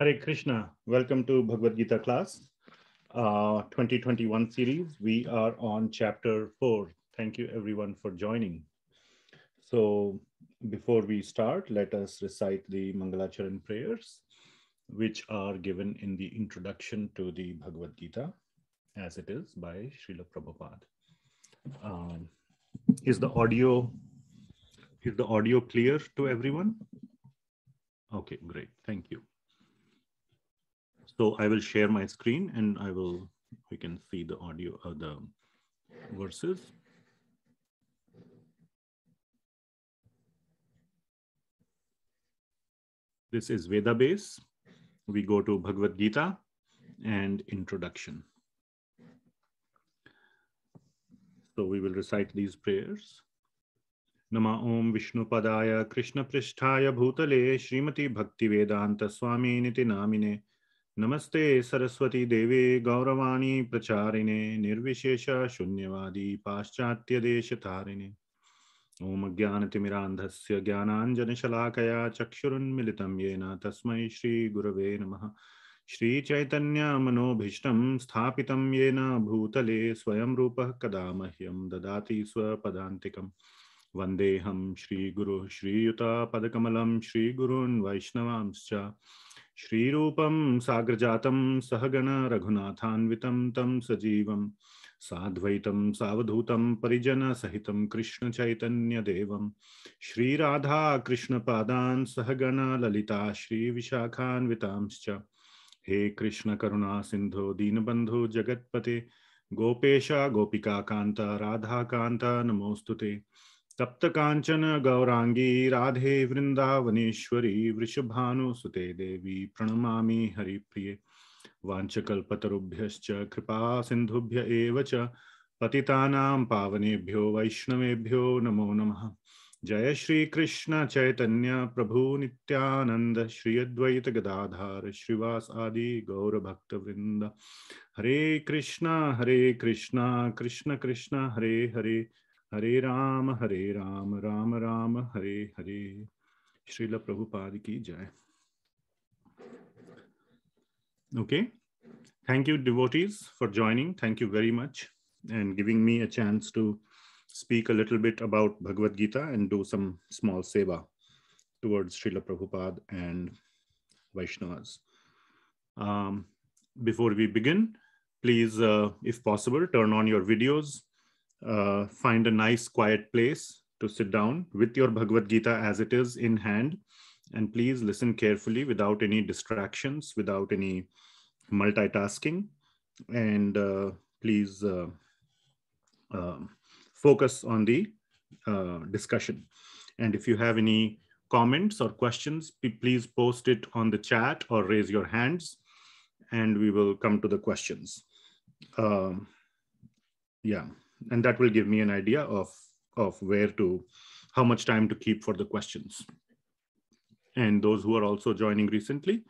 Hare Krishna. Welcome to Bhagavad Gita class, uh, 2021 series. We are on chapter four. Thank you everyone for joining. So before we start, let us recite the Mangalacharan prayers, which are given in the introduction to the Bhagavad Gita, as it is by Srila Prabhupada. Um, is the audio is the audio clear to everyone? Okay, great. Thank you. So I will share my screen and I will, we can see the audio of uh, the verses. This is Veda base. We go to Bhagavad Gita and introduction. So we will recite these prayers. Om नमा ओं विष्णुपदाय Bhakti Vedanta Swami भक्तिवेदान्तस्वामीनिति Namine. नमस्ते सरस्वती देवे गौरवाणी प्रचारिणे निर्विशेष शून्यवादी ओम ॐ ज्ञानतिमिरान्धस्य ज्ञानाञ्जनशलाकया चक्षुरुन्मिलितं येन तस्मै श्रीगुरवे नमः श्रीचैतन्यमनोभीष्टं स्थापितं येन भूतले स्वयं रूपः कदा मह्यं ददाति स्वपदान्तिकं वन्देऽहं श्रीगुरुः श्रीयुतापदकमलं श्रीगुरून् वैष्णवांश्च श्रीरूपं साग्रजातं सहगणरघुनाथान्वितं तं सजीवं साद्वैतं सावधूतं परिजनसहितं कृष्णचैतन्यदेवं श्रीराधा ललिता श्री श्रीविशाखान्वितांश्च हे कृष्णकरुणा सिंधु दीनबन्धो जगत्पते गोपेशा गोपिकान्त राधाकान्त नमोऽस्तु ते सप्तकाञ्चन गौरांगी राधे वृंदावनेश्वरी वृषभानुसुते देवी प्रणमा हरिप्रि वाचकुभ्य कृपा सिंधुभ्य पति पावनेभ्यो वैष्णवेभ्यो नमो नम जय श्री कृष्ण चैतन्य प्रभु निनंद श्री अद्वैत गदाधार श्रीवास आदि गौरभक्तवृंद हरे कृष्ण हरे कृष्ण कृष्ण कृष्ण हरे हरे हरे राम हरे राम राम राम हरे हरे श्रील प्रभुपाद की जय okay thank you devotees for joining thank you very much and giving me a chance to speak a little bit about Bhagavad Gita and do some small seva towards La Prabhupada and Vaishnavas. Um, before we begin, please, uh, if possible, turn on your videos uh, find a nice quiet place to sit down with your Bhagavad Gita as it is in hand. And please listen carefully without any distractions, without any multitasking. And uh, please uh, um, focus on the uh, discussion. And if you have any comments or questions, please post it on the chat or raise your hands and we will come to the questions. Um, yeah and that will give me an idea of, of where to, how much time to keep for the questions. And those who are also joining recently,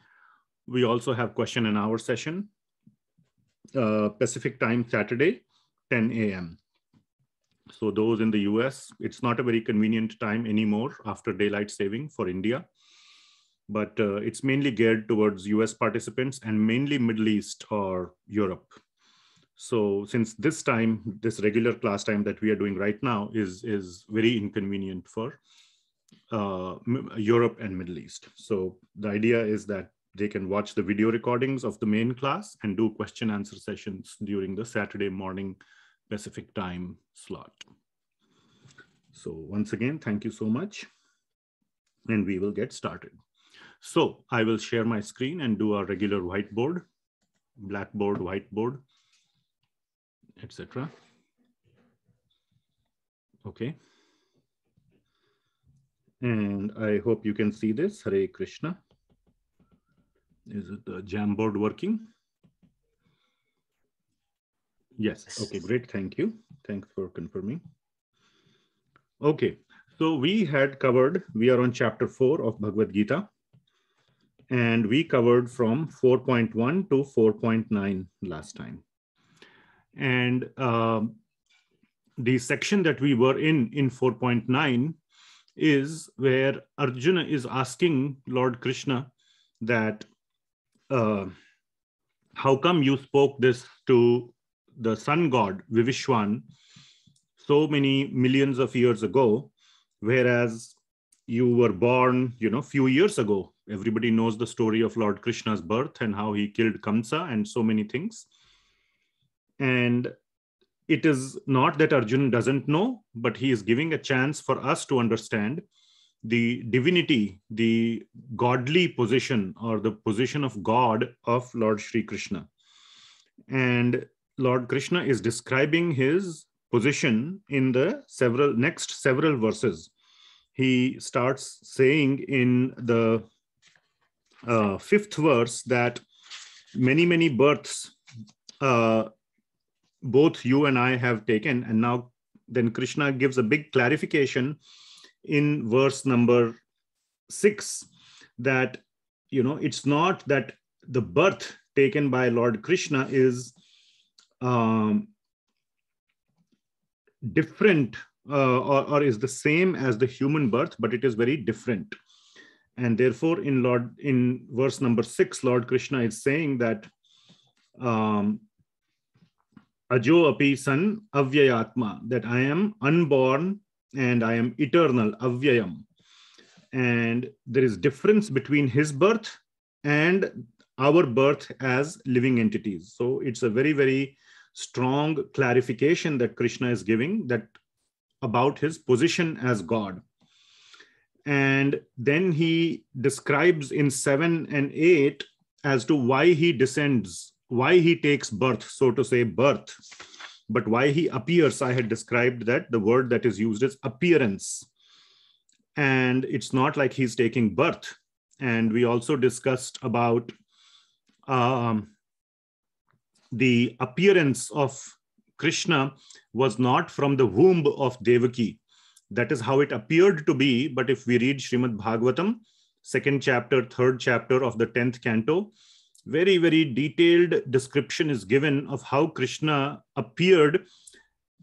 we also have question and hour session, uh, Pacific time Saturday, 10 a.m. So those in the US, it's not a very convenient time anymore after daylight saving for India, but uh, it's mainly geared towards US participants and mainly Middle East or Europe. So since this time, this regular class time that we are doing right now is, is very inconvenient for uh, Europe and Middle East. So the idea is that they can watch the video recordings of the main class and do question answer sessions during the Saturday morning Pacific time slot. So once again, thank you so much. And we will get started. So I will share my screen and do a regular whiteboard, blackboard, whiteboard etc. Okay. And I hope you can see this. Hare Krishna. Is it the Jamboard working? Yes. Okay, great. Thank you. Thanks for confirming. Okay. So we had covered, we are on chapter 4 of Bhagavad Gita. And we covered from 4.1 to 4.9 last time. And um, the section that we were in, in 4.9, is where Arjuna is asking Lord Krishna that, uh, how come you spoke this to the sun god Vivishwan so many millions of years ago, whereas you were born, you know, few years ago. Everybody knows the story of Lord Krishna's birth and how he killed Kamsa and so many things. And it is not that Arjun doesn't know, but he is giving a chance for us to understand the divinity, the godly position, or the position of God of Lord Sri Krishna. And Lord Krishna is describing his position in the several next several verses. He starts saying in the uh, fifth verse that many, many births uh, both you and I have taken. And now then Krishna gives a big clarification in verse number six that, you know, it's not that the birth taken by Lord Krishna is um, different uh, or, or is the same as the human birth, but it is very different. And therefore, in Lord, in verse number six, Lord Krishna is saying that um, Ajo api san avyayatma, that I am unborn and I am eternal, avyayam. And there is difference between his birth and our birth as living entities. So it's a very, very strong clarification that Krishna is giving that about his position as God. And then he describes in seven and eight as to why he descends why he takes birth, so to say, birth, but why he appears, I had described that the word that is used is appearance. And it's not like he's taking birth. And we also discussed about um, the appearance of Krishna was not from the womb of Devaki. That is how it appeared to be. But if we read Srimad Bhagavatam, second chapter, third chapter of the 10th canto, very, very detailed description is given of how Krishna appeared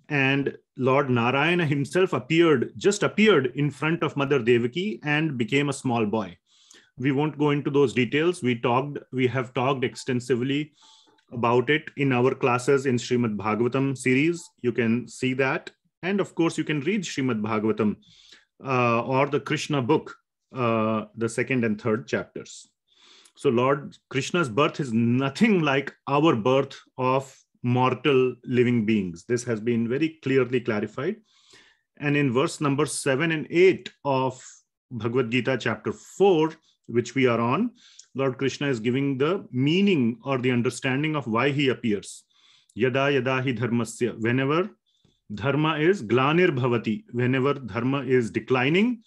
and Lord Narayana himself appeared, just appeared in front of Mother Devaki and became a small boy. We won't go into those details. We talked, we have talked extensively about it in our classes in Srimad Bhagavatam series. You can see that. And of course, you can read Srimad Bhagavatam uh, or the Krishna book, uh, the second and third chapters. So Lord Krishna's birth is nothing like our birth of mortal living beings. This has been very clearly clarified. And in verse number seven and eight of Bhagavad Gita, chapter four, which we are on, Lord Krishna is giving the meaning or the understanding of why he appears. Yada yada hi dharmasya. Whenever dharma is glanir bhavati, whenever dharma is declining,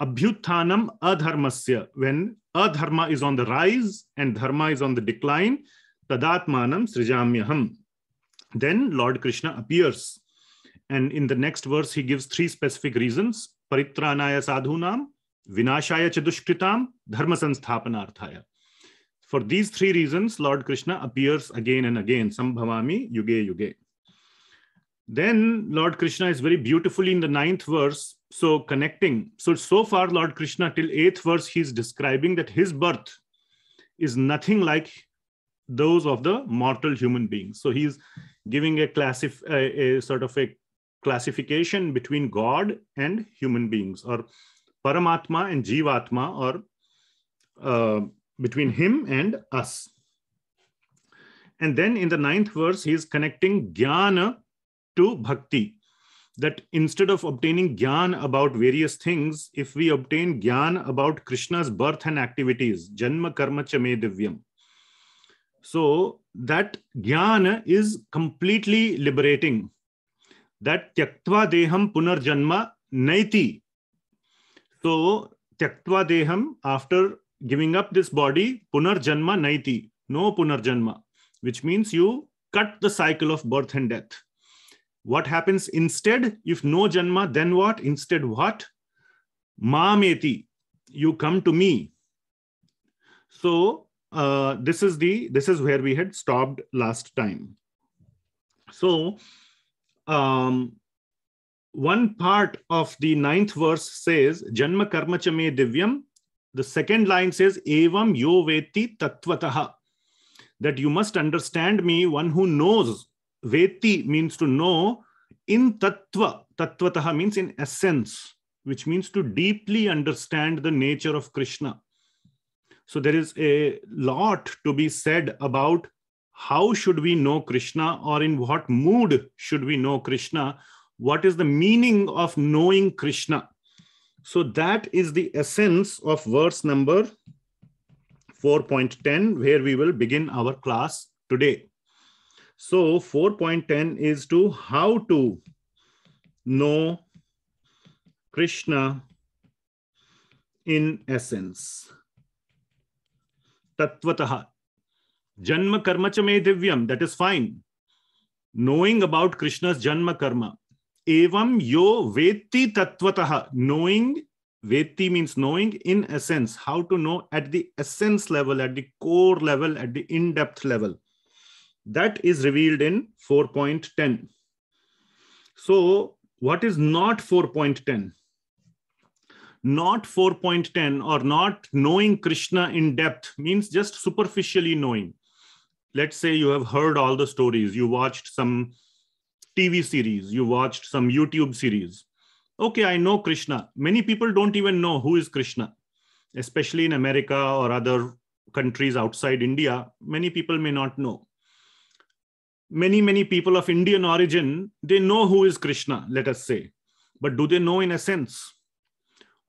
abhyuthanam adharmasya. When adharma is on the rise and dharma is on the decline. Tadatmanam srijamyaham. Then Lord Krishna appears. And in the next verse, he gives three specific reasons. Paritranaya sadhunam, vinashaya chadushkritam, dharma sansthapanarthaya. For these three reasons, Lord Krishna appears again and again. Sambhavami yuge yuge. Then Lord Krishna is very beautifully in the ninth verse so connecting. So, so far, Lord Krishna, till eighth verse, he's describing that his birth is nothing like those of the mortal human beings. So he's giving a, classif- a, a sort of a classification between God and human beings or Paramatma and Jivatma or uh, between him and us. And then in the ninth verse, he is connecting jnana to bhakti that instead of obtaining gyan about various things, if we obtain gyan about Krishna's birth and activities, janma karma chame divyam. So that gyan is completely liberating. That tyaktva deham janma naiti. So tyaktva deham, after giving up this body, punar janma naiti, no punar janma, which means you cut the cycle of birth and death what happens instead? If no Janma, then what? Instead, what? Mameti, you come to me. So uh, this is the this is where we had stopped last time. So um, one part of the ninth verse says Janma Karma Chame Divyam. The second line says Evam Yo Veti Tatvataha. That you must understand me, one who knows Veti means to know in tattva. Tattvataha means in essence, which means to deeply understand the nature of Krishna. So there is a lot to be said about how should we know Krishna or in what mood should we know Krishna? What is the meaning of knowing Krishna? So that is the essence of verse number 4.10, where we will begin our class today. So 4.10 is to how to know Krishna in essence. Tatvataha. Janma karma cha divyam. That is fine. Knowing about Krishna's janma karma. Evam yo veti tatvataha. Knowing, veti means knowing in essence. How to know at the essence level, at the core level, at the in-depth level that is revealed in 4.10. So what is not 4.10? Not 4.10 or not knowing Krishna in depth means just superficially knowing. Let's say you have heard all the stories, you watched some TV series, you watched some YouTube series. Okay, I know Krishna. Many people don't even know who is Krishna, especially in America or other countries outside India. Many people may not know many many people of indian origin they know who is krishna let us say but do they know in a sense?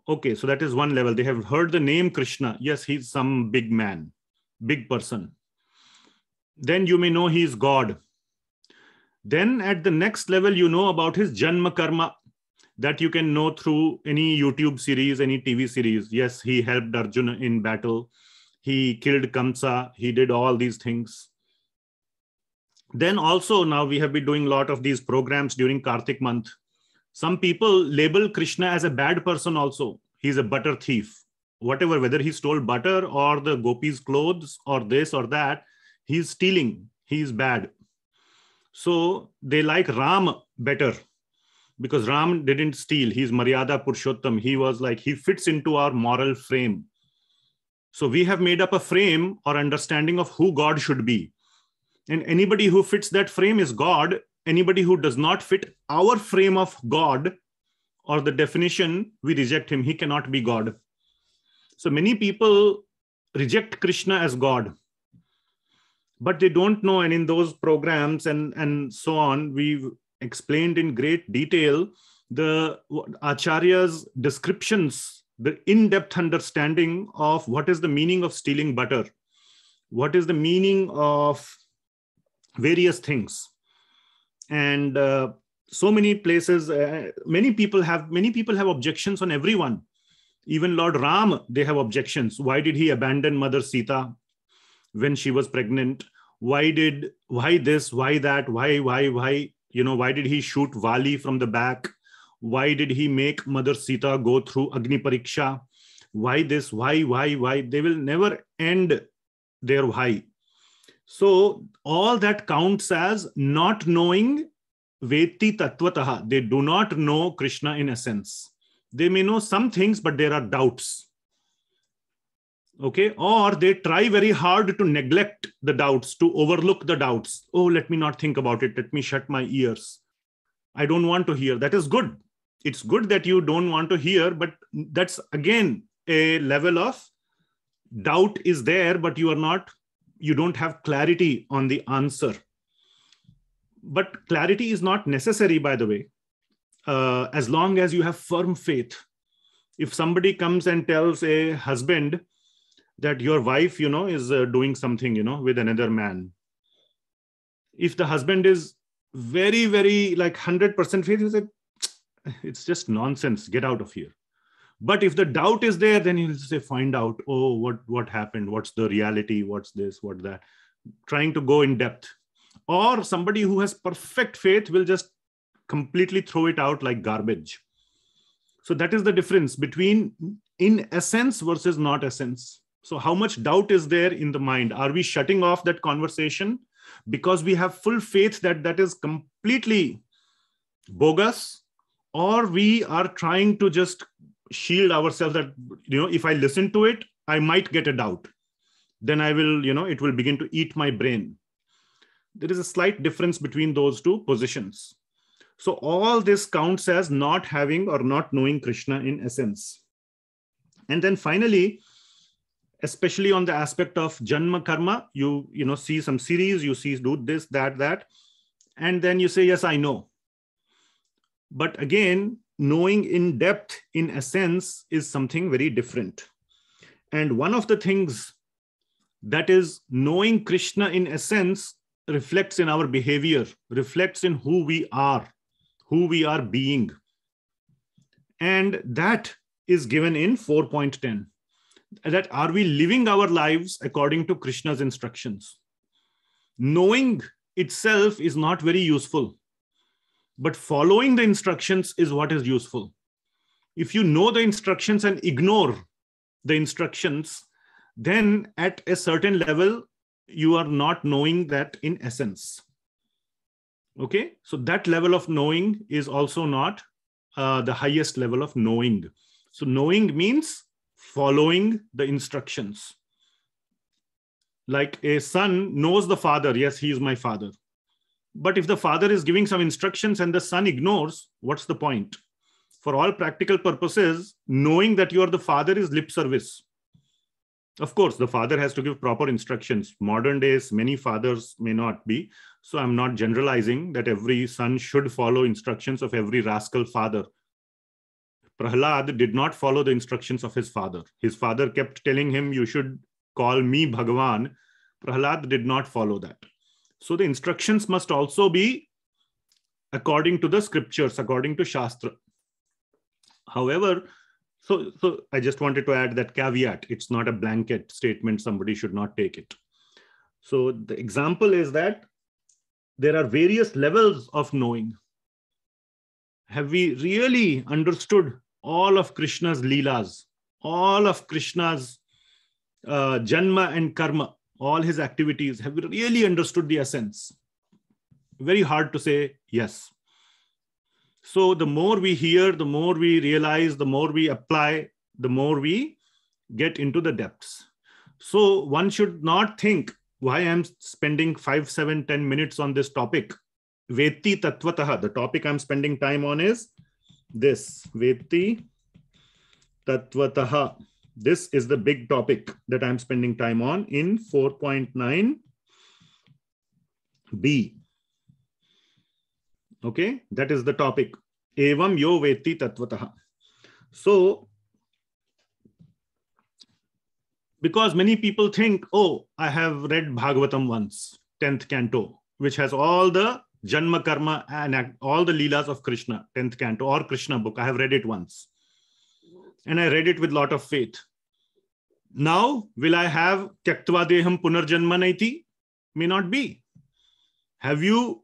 okay so that is one level they have heard the name krishna yes he's some big man big person then you may know he is god then at the next level you know about his janma karma that you can know through any youtube series any tv series yes he helped arjuna in battle he killed kamsa he did all these things then also now we have been doing a lot of these programs during Karthik month some people label krishna as a bad person also he's a butter thief whatever whether he stole butter or the gopis clothes or this or that he's stealing he's bad so they like ram better because ram didn't steal he's maryada purushottam he was like he fits into our moral frame so we have made up a frame or understanding of who god should be and anybody who fits that frame is God. Anybody who does not fit our frame of God or the definition, we reject him. He cannot be God. So many people reject Krishna as God, but they don't know. And in those programs and, and so on, we've explained in great detail the Acharya's descriptions, the in depth understanding of what is the meaning of stealing butter, what is the meaning of various things and uh, so many places uh, many people have many people have objections on everyone even lord ram they have objections why did he abandon mother sita when she was pregnant why did why this why that why why why you know why did he shoot vali from the back why did he make mother sita go through agni pariksha why this why why why they will never end their why so all that counts as not knowing Veti Tattvataha. They do not know Krishna in essence. They may know some things, but there are doubts. Okay, or they try very hard to neglect the doubts, to overlook the doubts. Oh, let me not think about it. Let me shut my ears. I don't want to hear. That is good. It's good that you don't want to hear, but that's again a level of doubt is there, but you are not you don't have clarity on the answer. But clarity is not necessary, by the way, uh, as long as you have firm faith. If somebody comes and tells a husband that your wife, you know, is uh, doing something, you know, with another man, if the husband is very, very like 100% faith, you say, it's just nonsense, get out of here but if the doubt is there then you'll say find out oh what what happened what's the reality what's this what that trying to go in depth or somebody who has perfect faith will just completely throw it out like garbage so that is the difference between in essence versus not essence so how much doubt is there in the mind are we shutting off that conversation because we have full faith that that is completely bogus or we are trying to just shield ourselves that you know if i listen to it i might get a doubt then i will you know it will begin to eat my brain there is a slight difference between those two positions so all this counts as not having or not knowing krishna in essence and then finally especially on the aspect of janma karma you you know see some series you see do this that that and then you say yes i know but again knowing in depth in essence is something very different and one of the things that is knowing krishna in essence reflects in our behavior reflects in who we are who we are being and that is given in 4.10 that are we living our lives according to krishna's instructions knowing itself is not very useful but following the instructions is what is useful. If you know the instructions and ignore the instructions, then at a certain level, you are not knowing that in essence. Okay, so that level of knowing is also not uh, the highest level of knowing. So knowing means following the instructions. Like a son knows the father, yes, he is my father. But if the father is giving some instructions and the son ignores, what's the point? For all practical purposes, knowing that you are the father is lip service. Of course, the father has to give proper instructions. Modern days, many fathers may not be. So I'm not generalizing that every son should follow instructions of every rascal father. Prahlad did not follow the instructions of his father. His father kept telling him, You should call me Bhagwan. Prahlad did not follow that. So the instructions must also be according to the scriptures, according to Shastra. However, so, so I just wanted to add that caveat. It's not a blanket statement. Somebody should not take it. So the example is that there are various levels of knowing. Have we really understood all of Krishna's leelas, all of Krishna's uh, janma and karma? all his activities? Have we really understood the essence? Very hard to say yes. So the more we hear, the more we realize, the more we apply, the more we get into the depths. So one should not think why I'm spending five, seven, ten minutes on this topic. Veti Tatvataha, the topic I'm spending time on is this Veti Tatvataha. This is the big topic that I'm spending time on in 4.9b. Okay, that is the topic. Evam yo veti tatvataha. So, because many people think, oh, I have read Bhagavatam once, 10th canto, which has all the Janma Karma and all the Leelas of Krishna, 10th canto or Krishna book. I have read it once and I read it with lot of faith. Now, will I have Tyaktva Deham naiti? May not be. Have you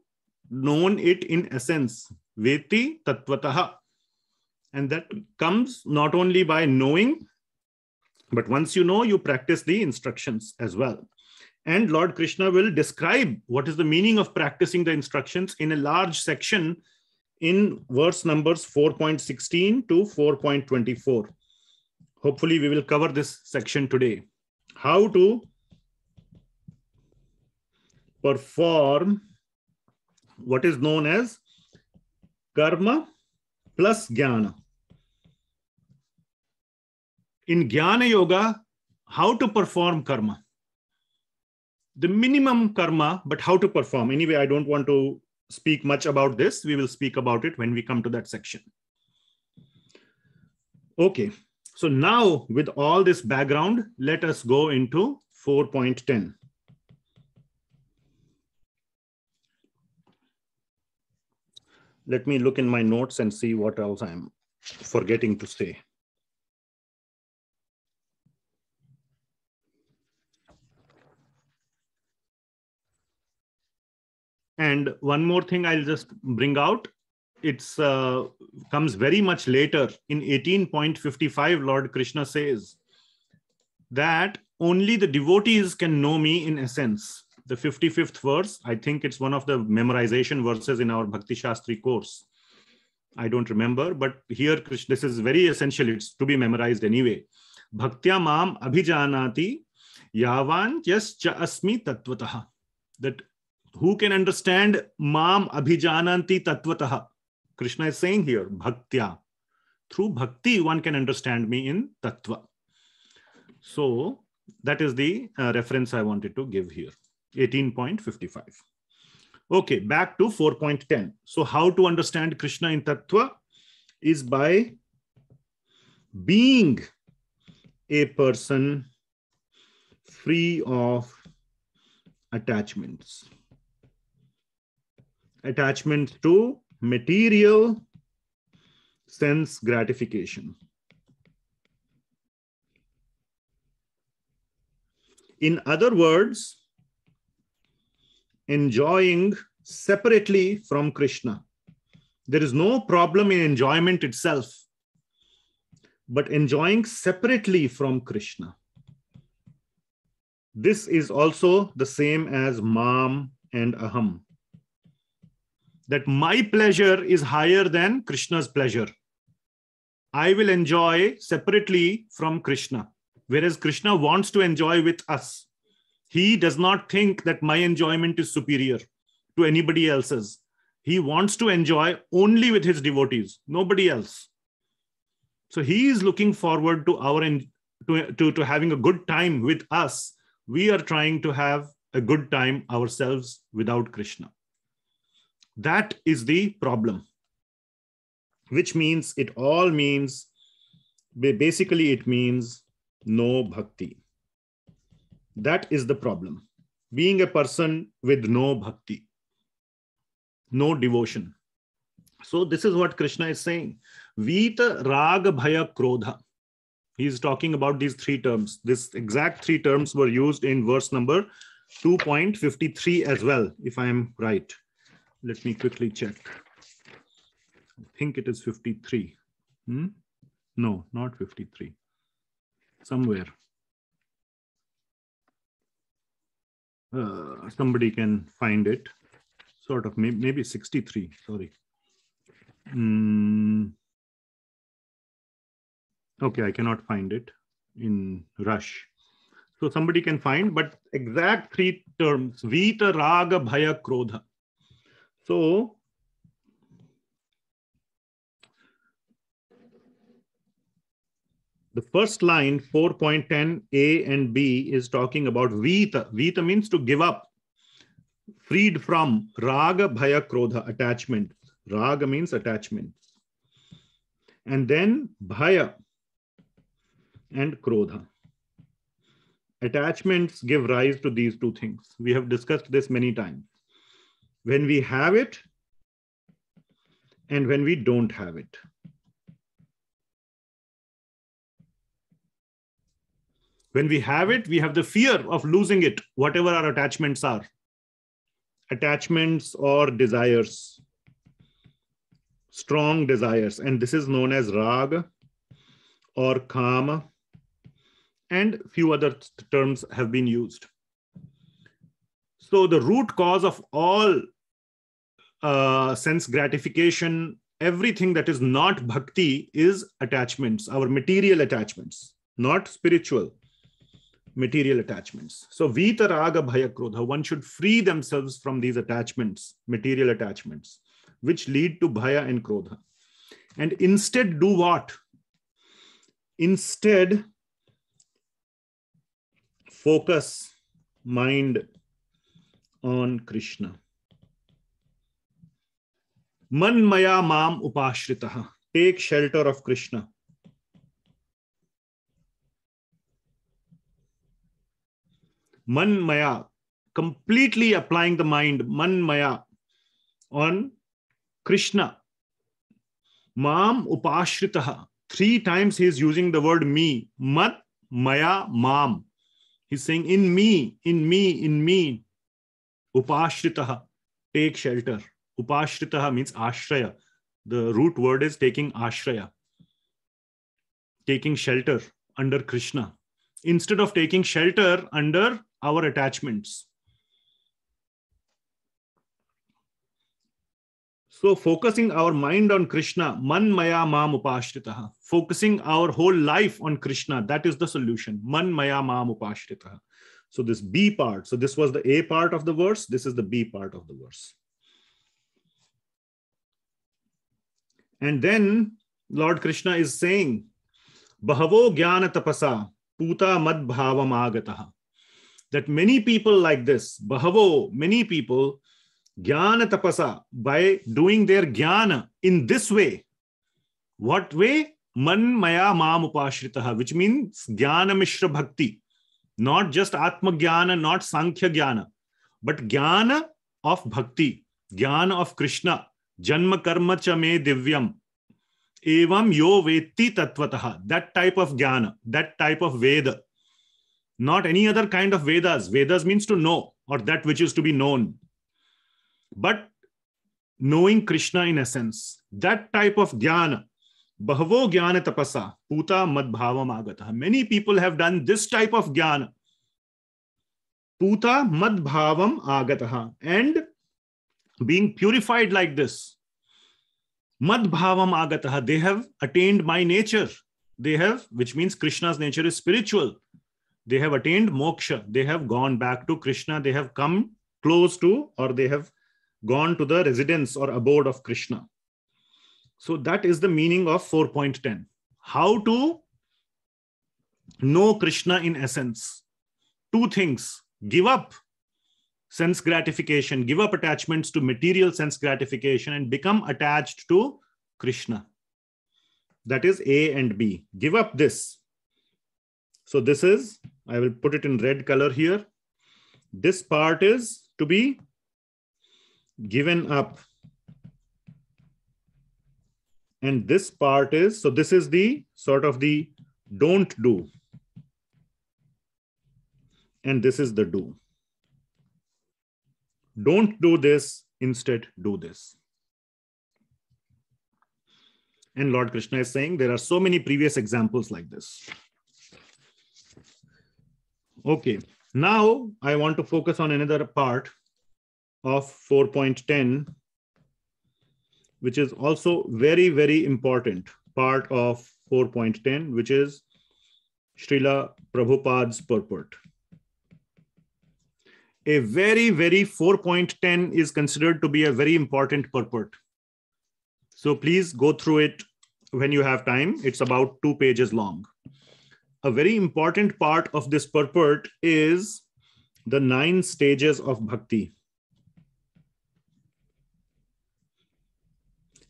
known it in essence? Veti Tattvataha. And that comes not only by knowing, but once you know, you practice the instructions as well. And Lord Krishna will describe what is the meaning of practicing the instructions in a large section in verse numbers 4.16 to 4.24. Hopefully, we will cover this section today. How to perform what is known as karma plus jnana. In jnana yoga, how to perform karma? The minimum karma, but how to perform. Anyway, I don't want to speak much about this. We will speak about it when we come to that section. Okay, so now with all this background, let us go into 4.10. Let me look in my notes and see what else I'm forgetting to say. And one more thing I'll just bring out. It's uh, comes very much later in 18.55. Lord Krishna says that only the devotees can know me in essence. The 55th verse, I think it's one of the memorization verses in our Bhakti Shastri course. I don't remember, but here this is very essential. It's to be memorized anyway. Bhaktya mam abhijanati yavan yascha asmi tatvataha. That who can understand mam abhijananti tatvataha? Krishna is saying here, bhaktya. Through bhakti, one can understand me in Tatva. So that is the uh, reference I wanted to give here, 18.55. Okay, back to 4.10. So how to understand Krishna in Tatva is by being a person free of attachments attachment to material sense gratification. In other words, enjoying separately from Krishna. There is no problem in enjoyment itself, but enjoying separately from Krishna. This is also the same as mam and aham that my pleasure is higher than Krishna's pleasure. I will enjoy separately from Krishna, whereas Krishna wants to enjoy with us. He does not think that my enjoyment is superior to anybody else's. He wants to enjoy only with his devotees, nobody else. So he is looking forward to our to, to, to having a good time with us. We are trying to have a good time ourselves without Krishna. That is the problem, which means it all means, basically, it means no bhakti. That is the problem. Being a person with no bhakti, no devotion. So, this is what Krishna is saying Vita, Rag, Bhaya, Krodha. He is talking about these three terms. This exact three terms were used in verse number 2.53 as well, if I am right. Let me quickly check. I think it is 53. Hmm? No, not 53. Somewhere. Uh, somebody can find it. Sort of, maybe, maybe 63, sorry. Mm. Okay, I cannot find it in rush. So somebody can find, but exact three terms, Vita, Raga, Bhaya, Krodha so, the first line 4.10 a and b is talking about vita vita means to give up freed from raga bhaya krodha attachment raga means attachment and then bhaya and krodha attachments give rise to these two things we have discussed this many times when we have it and when we don't have it. When we have it, we have the fear of losing it, whatever our attachments are. Attachments or desires, strong desires. And this is known as rag or kama and few other terms have been used. So the root cause of all uh, sense gratification, everything that is not bhakti is attachments, our material attachments, not spiritual material attachments. So Vita Raga Bhaya Krodha, one should free themselves from these attachments, material attachments, which lead to Bhaya and Krodha. And instead do what? Instead, focus mind on Krishna. मन मया माम उपाश्रित take shelter of Krishna मन maya completely applying the mind man maya on krishna mam upashritaha three times he is using the word me mat maya mam he's saying in me in me in me upashritaha take shelter Upashritaha means ashraya. The root word is taking ashraya, taking shelter under Krishna, instead of taking shelter under our attachments. So focusing our mind on Krishna, man maya mam upashritaha. Focusing our whole life on Krishna, that is the solution. Man maya mam upashritaha. So this B part, so this was the A part of the verse, this is the B part of the verse. And then Lord Krishna is saying, Bhavo Jnana Tapasa Puta Mad bhava Agataha. That many people like this, Bhavo, many people, Jnana Tapasa, by doing their Jnana in this way. What way? Man Maya maam Upashritaha, which means Jnana Mishra Bhakti. Not just Atma Jnana, not Sankhya Jnana, but Jnana of Bhakti, Jnana of Krishna, जन्म कर्म च मे दिव्यम एवं यो वेत्ति तत्वतः that type of jnana that type of Veda not any other kind of Vedas Vedas means to know or that which is to be known but knowing Krishna in essence that type of jnana बहवो ज्ञान तपसा पूता मद भाव आगत many people have done this type of jnana पूता मद भाव आगत and being purified like this, madbhavam agataha, they have attained my nature. They have, which means Krishna's nature is spiritual. They have attained moksha. They have gone back to Krishna. They have come close to, or they have gone to the residence or abode of Krishna. So that is the meaning of 4.10. How to know Krishna in essence? Two things give up sense gratification, give up attachments to material sense gratification, and become attached to Krishna. That is A and B. Give up this. So, this is, I will put it in red color here. This part is to be given up. And this part is, so this is the sort of the don't do. And this is the do. Don't do this, instead do this. And Lord Krishna is saying there are so many previous examples like this. Okay, now I want to focus on another part of 4.10, which is also very, very important part of 4.10, which is Srila Prabhupada's purport a very, very 4.10 is considered to be a very important purport. So please go through it when you have time. It's about two pages long. A very important part of this purport is the nine stages of bhakti.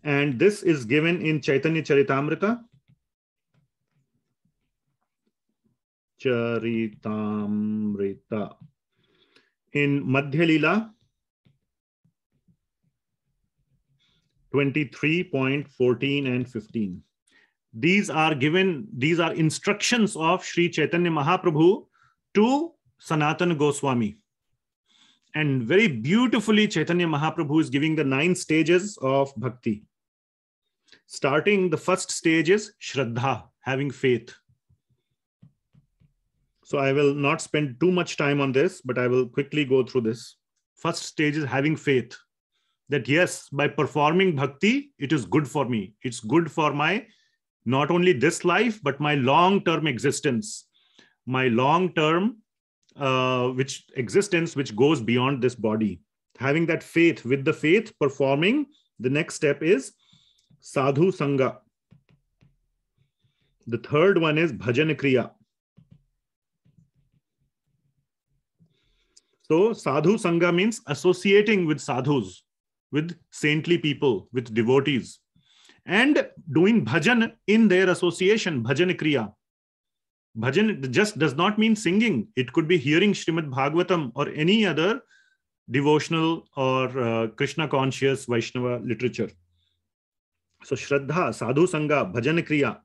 And this is given in Chaitanya Charitamrita. Charitamrita in Madhya Lila, 23.14 and 15. These are given, these are instructions of Sri Chaitanya Mahaprabhu to Sanatan Goswami. And very beautifully, Chaitanya Mahaprabhu is giving the nine stages of bhakti. Starting the first stage is Shraddha, having faith. So I will not spend too much time on this, but I will quickly go through this. First stage is having faith that yes, by performing bhakti, it is good for me. It's good for my not only this life, but my long term existence, my long term uh, which existence which goes beyond this body. Having that faith, with the faith performing, the next step is sadhu sangha. The third one is bhajan kriya So sadhu sangha means associating with sadhus, with saintly people, with devotees, and doing bhajan in their association, bhajan kriya. Bhajan just does not mean singing. It could be hearing Srimad Bhagavatam or any other devotional or uh, Krishna conscious Vaishnava literature. So Shraddha, Sadhu Sangha, Bhajan Kriya.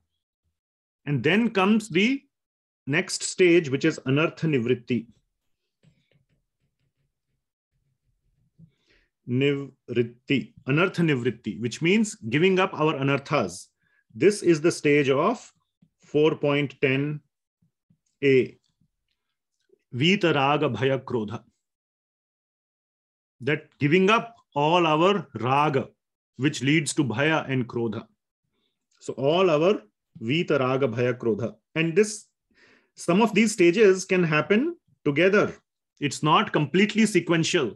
And then comes the next stage, which is Anartha Nivritti. nivritti, anartha nivritti, which means giving up our anarthas. This is the stage of 4.10a. Vitaraga bhaya krodha. That giving up all our raga, which leads to bhaya and krodha. So all our vita raga bhaya krodha. And this some of these stages can happen together. It's not completely sequential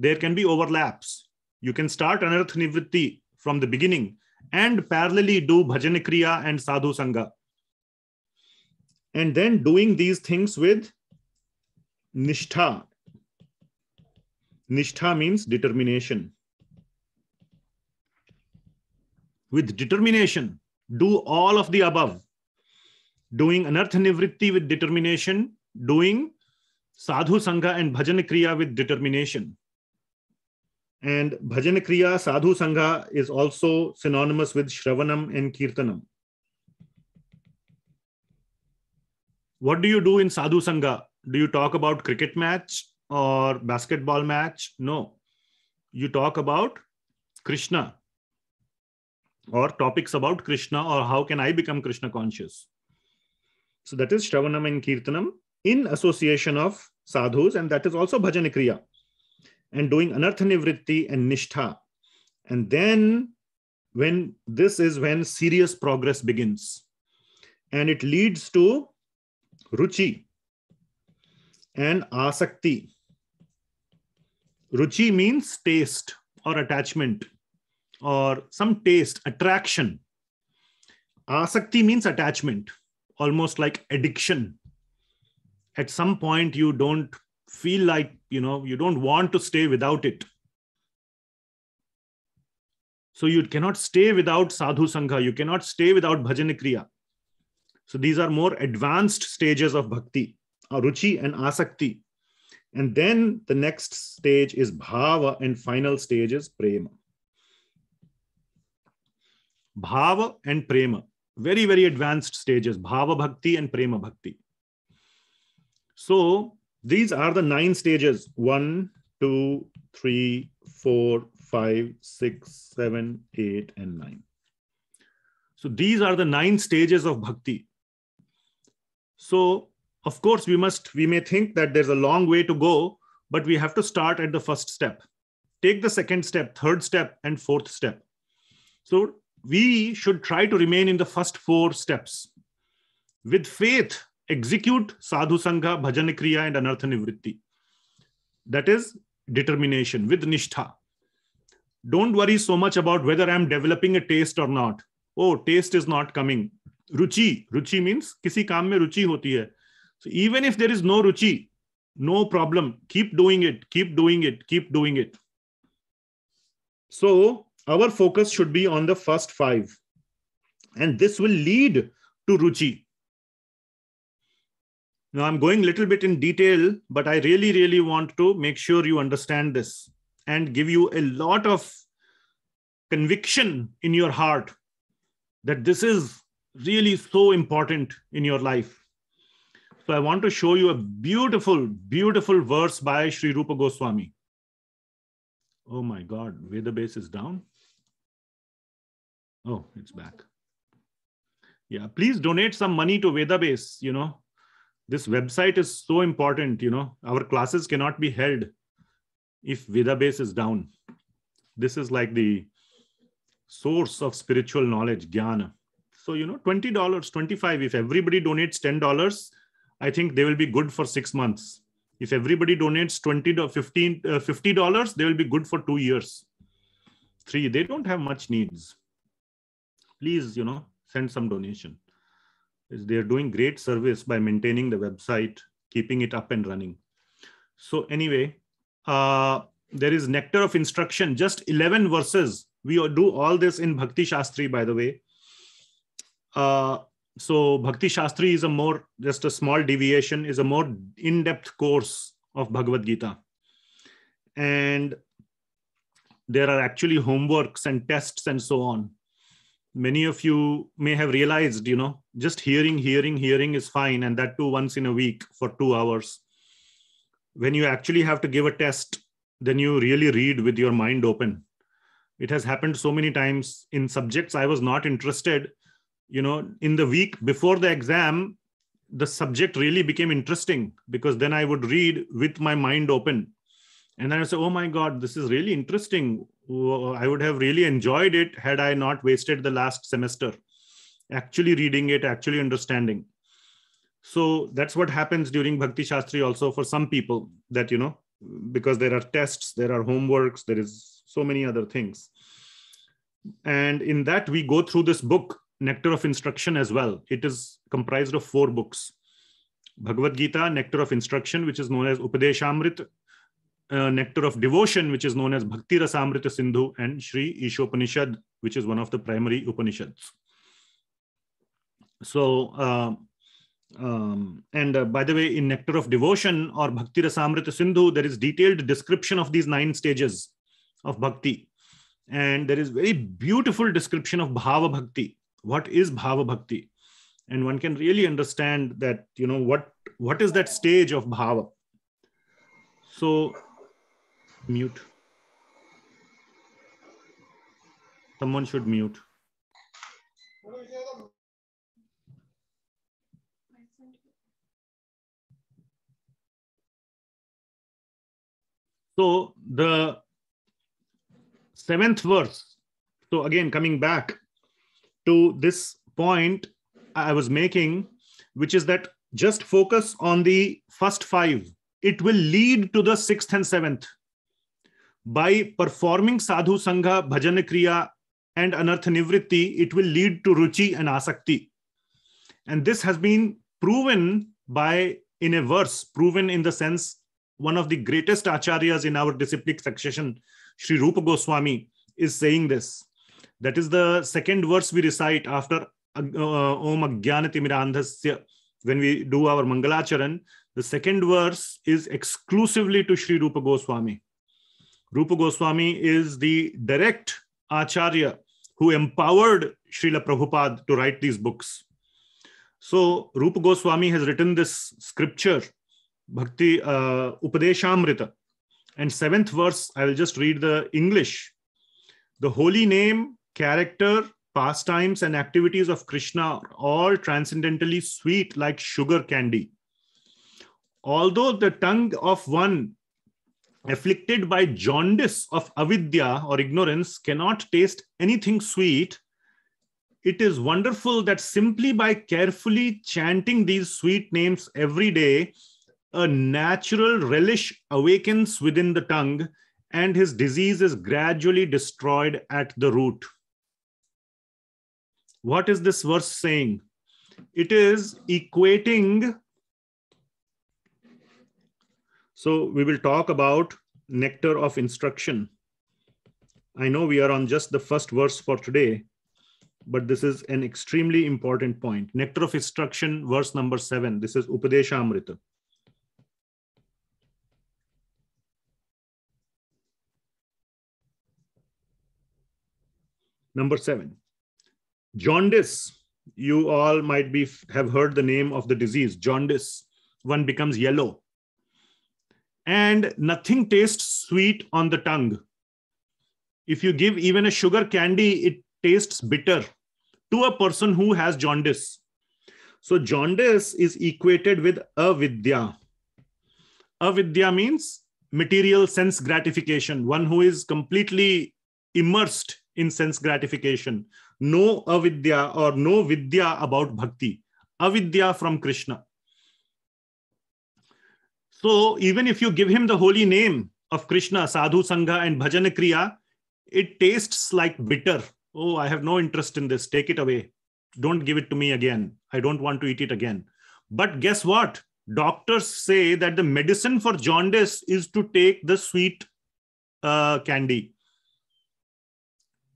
there can be overlaps. You can start anarth nivritti from the beginning and parallelly do bhajan kriya and sadhu sangha. And then doing these things with nishtha. Nishtha means determination. With determination, do all of the above. Doing anarth nivritti with determination, doing sadhu sangha and bhajan kriya with determination and Bhajan Kriya Sadhu Sangha is also synonymous with Shravanam and Kirtanam. What do you do in Sadhu Sangha? Do you talk about cricket match or basketball match? No. You talk about Krishna or topics about Krishna or how can I become Krishna conscious. So that is Shravanam and Kirtanam in association of sadhus, and that is also Bhajan Kriya and doing anarthanivritti and nishtha. And then when this is when serious progress begins and it leads to ruchi and asakti. Ruchi means taste or attachment or some taste, attraction. Asakti means attachment, almost like addiction. At some point, you don't feel like you know you don't want to stay without it so you cannot stay without sadhu sangha you cannot stay without bhajan kriya so these are more advanced stages of bhakti aruchi and asakti and then the next stage is bhava and final stage is prema bhava and prema very very advanced stages bhava bhakti and prema bhakti so these are the nine stages one, two, three, four, five, six, seven, eight, and nine. So these are the nine stages of bhakti. So, of course, we must, we may think that there's a long way to go, but we have to start at the first step. Take the second step, third step, and fourth step. So, we should try to remain in the first four steps. With faith, execute sadhu sanga bhajan kriya and anartha nivritti that is determination with nishtha don't worry so much about whether I am developing a taste or not oh taste is not coming ruchi ruchi means किसी काम में रुचि होती है even if there is no ruchi no problem keep doing it keep doing it keep doing it so our focus should be on the first five and this will lead to ruchi Now I'm going a little bit in detail, but I really, really want to make sure you understand this and give you a lot of conviction in your heart that this is really so important in your life. So I want to show you a beautiful, beautiful verse by Sri Rupa Goswami. Oh my God, Veda base is down. Oh, it's back. Yeah, please donate some money to Veda base, you know, this website is so important you know our classes cannot be held if vedabase is down this is like the source of spiritual knowledge jnana so you know $20 25 if everybody donates $10 i think they will be good for 6 months if everybody donates 20 to 15 uh, 50 dollars they will be good for 2 years 3 they don't have much needs please you know send some donation is they are doing great service by maintaining the website, keeping it up and running. So anyway, uh, there is nectar of instruction, just 11 verses. We do all this in Bhakti Shastri, by the way. Uh, so Bhakti Shastri is a more, just a small deviation, is a more in-depth course of Bhagavad Gita. And there are actually homeworks and tests and so on many of you may have realized you know just hearing hearing hearing is fine and that too once in a week for 2 hours when you actually have to give a test then you really read with your mind open it has happened so many times in subjects i was not interested you know in the week before the exam the subject really became interesting because then i would read with my mind open and then I said, oh my God, this is really interesting. I would have really enjoyed it had I not wasted the last semester actually reading it, actually understanding. So that's what happens during Bhakti Shastri also for some people that, you know, because there are tests, there are homeworks, there is so many other things. And in that, we go through this book, Nectar of Instruction, as well. It is comprised of four books Bhagavad Gita, Nectar of Instruction, which is known as Upadeshamrit. Uh, nectar of devotion, which is known as Bhakti Rasamrita Sindhu and Sri Ishopanishad, which is one of the primary Upanishads. So, uh, um, and uh, by the way, in Nectar of Devotion or Bhakti Rasamrita Sindhu, there is detailed description of these nine stages of bhakti. And there is very beautiful description of Bhava Bhakti. What is Bhava Bhakti? And one can really understand that, you know, what, what is that stage of Bhava? So mute someone should mute so the seventh verse so again coming back to this point i was making which is that just focus on the first five it will lead to the sixth and seventh by performing sadhu sangha, bhajan kriya, and anarth nivritti, it will lead to ruchi and asakti. And this has been proven by in a verse, proven in the sense one of the greatest acharyas in our disciplic succession, Sri Rupa Goswami, is saying this. That is the second verse we recite after uh, Om Om Agyanatimirandhasya when we do our Mangalacharan. The second verse is exclusively to Sri Rupa Goswami. Rupa Goswami is the direct Acharya who empowered Srila Prabhupada to write these books. So Rupa Goswami has written this scripture, Bhakti uh, Upadeshamrita. And seventh verse, I will just read the English. The holy name, character, pastimes, and activities of Krishna are all transcendently sweet like sugar candy. Although the tongue of one afflicted by jaundice of avidya or ignorance cannot taste anything sweet, it is wonderful that simply by carefully chanting these sweet names every day, a natural relish awakens within the tongue and his disease is gradually destroyed at the root. What is this verse saying? It is equating so we will talk about nectar of instruction. I know we are on just the first verse for today, but this is an extremely important point. Nectar of instruction, verse number seven. This is Upadesha Amrita. Number seven, jaundice. You all might be have heard the name of the disease, jaundice. One becomes yellow and nothing tastes sweet on the tongue. If you give even a sugar candy, it tastes bitter to a person who has jaundice. So jaundice is equated with avidya. Avidya means material sense gratification, one who is completely immersed in sense gratification. No avidya or no vidya about bhakti. Avidya from Krishna. So even if you give him the holy name of Krishna, Sadhu Sangha, and Bhajan Kriya, it tastes like bitter. Oh, I have no interest in this. Take it away. Don't give it to me again. I don't want to eat it again. But guess what? Doctors say that the medicine for jaundice is to take the sweet uh, candy.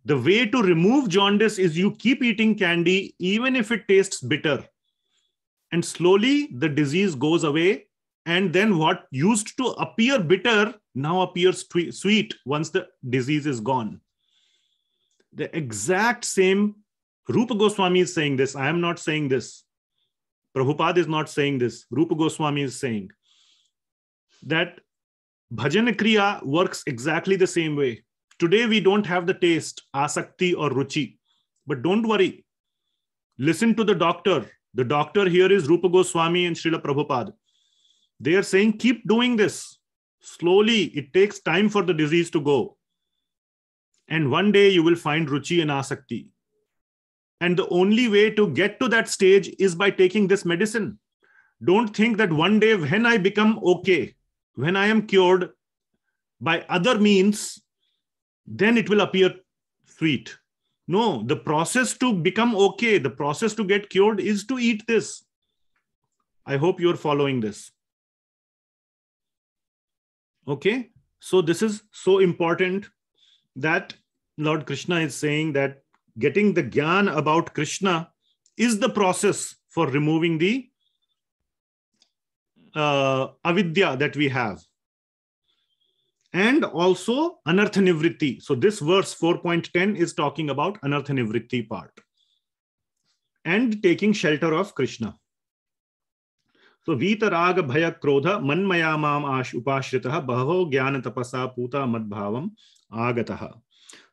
The way to remove jaundice is you keep eating candy, even if it tastes bitter. And slowly the disease goes away and then what used to appear bitter now appears sweet once the disease is gone the exact same rupa goswami is saying this i am not saying this prabhupada is not saying this rupa goswami is saying that bhajan kriya works exactly the same way today we don't have the taste asakti or ruchi but don't worry listen to the doctor the doctor here is rupa goswami and srila prabhupada they are saying, keep doing this. Slowly, it takes time for the disease to go. And one day you will find ruchi and asakti. And the only way to get to that stage is by taking this medicine. Don't think that one day when I become okay, when I am cured by other means, then it will appear sweet. No, the process to become okay, the process to get cured is to eat this. I hope you're following this. Okay, so this is so important that Lord Krishna is saying that getting the gyan about Krishna is the process for removing the uh, avidya that we have. And also anartha nivritti. So this verse 4.10 is talking about anartha nivritti part and taking shelter of Krishna. तो वीतराग भय क्रोध मन्मया माम आश उपाश्रित बहो ज्ञान तपसा पूता मद्भाव आगत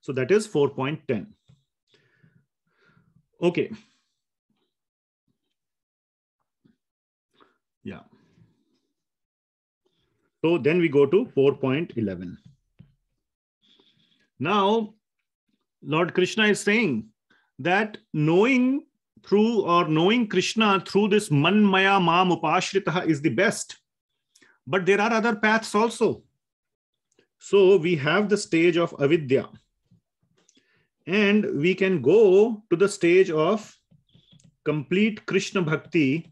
so that is ten okay yeah we go to four point eleven now Lord Krishna is saying that knowing through or knowing Krishna through this Manmaya Mam Upashritaha is the best. But there are other paths also. So we have the stage of avidya. And we can go to the stage of complete Krishna bhakti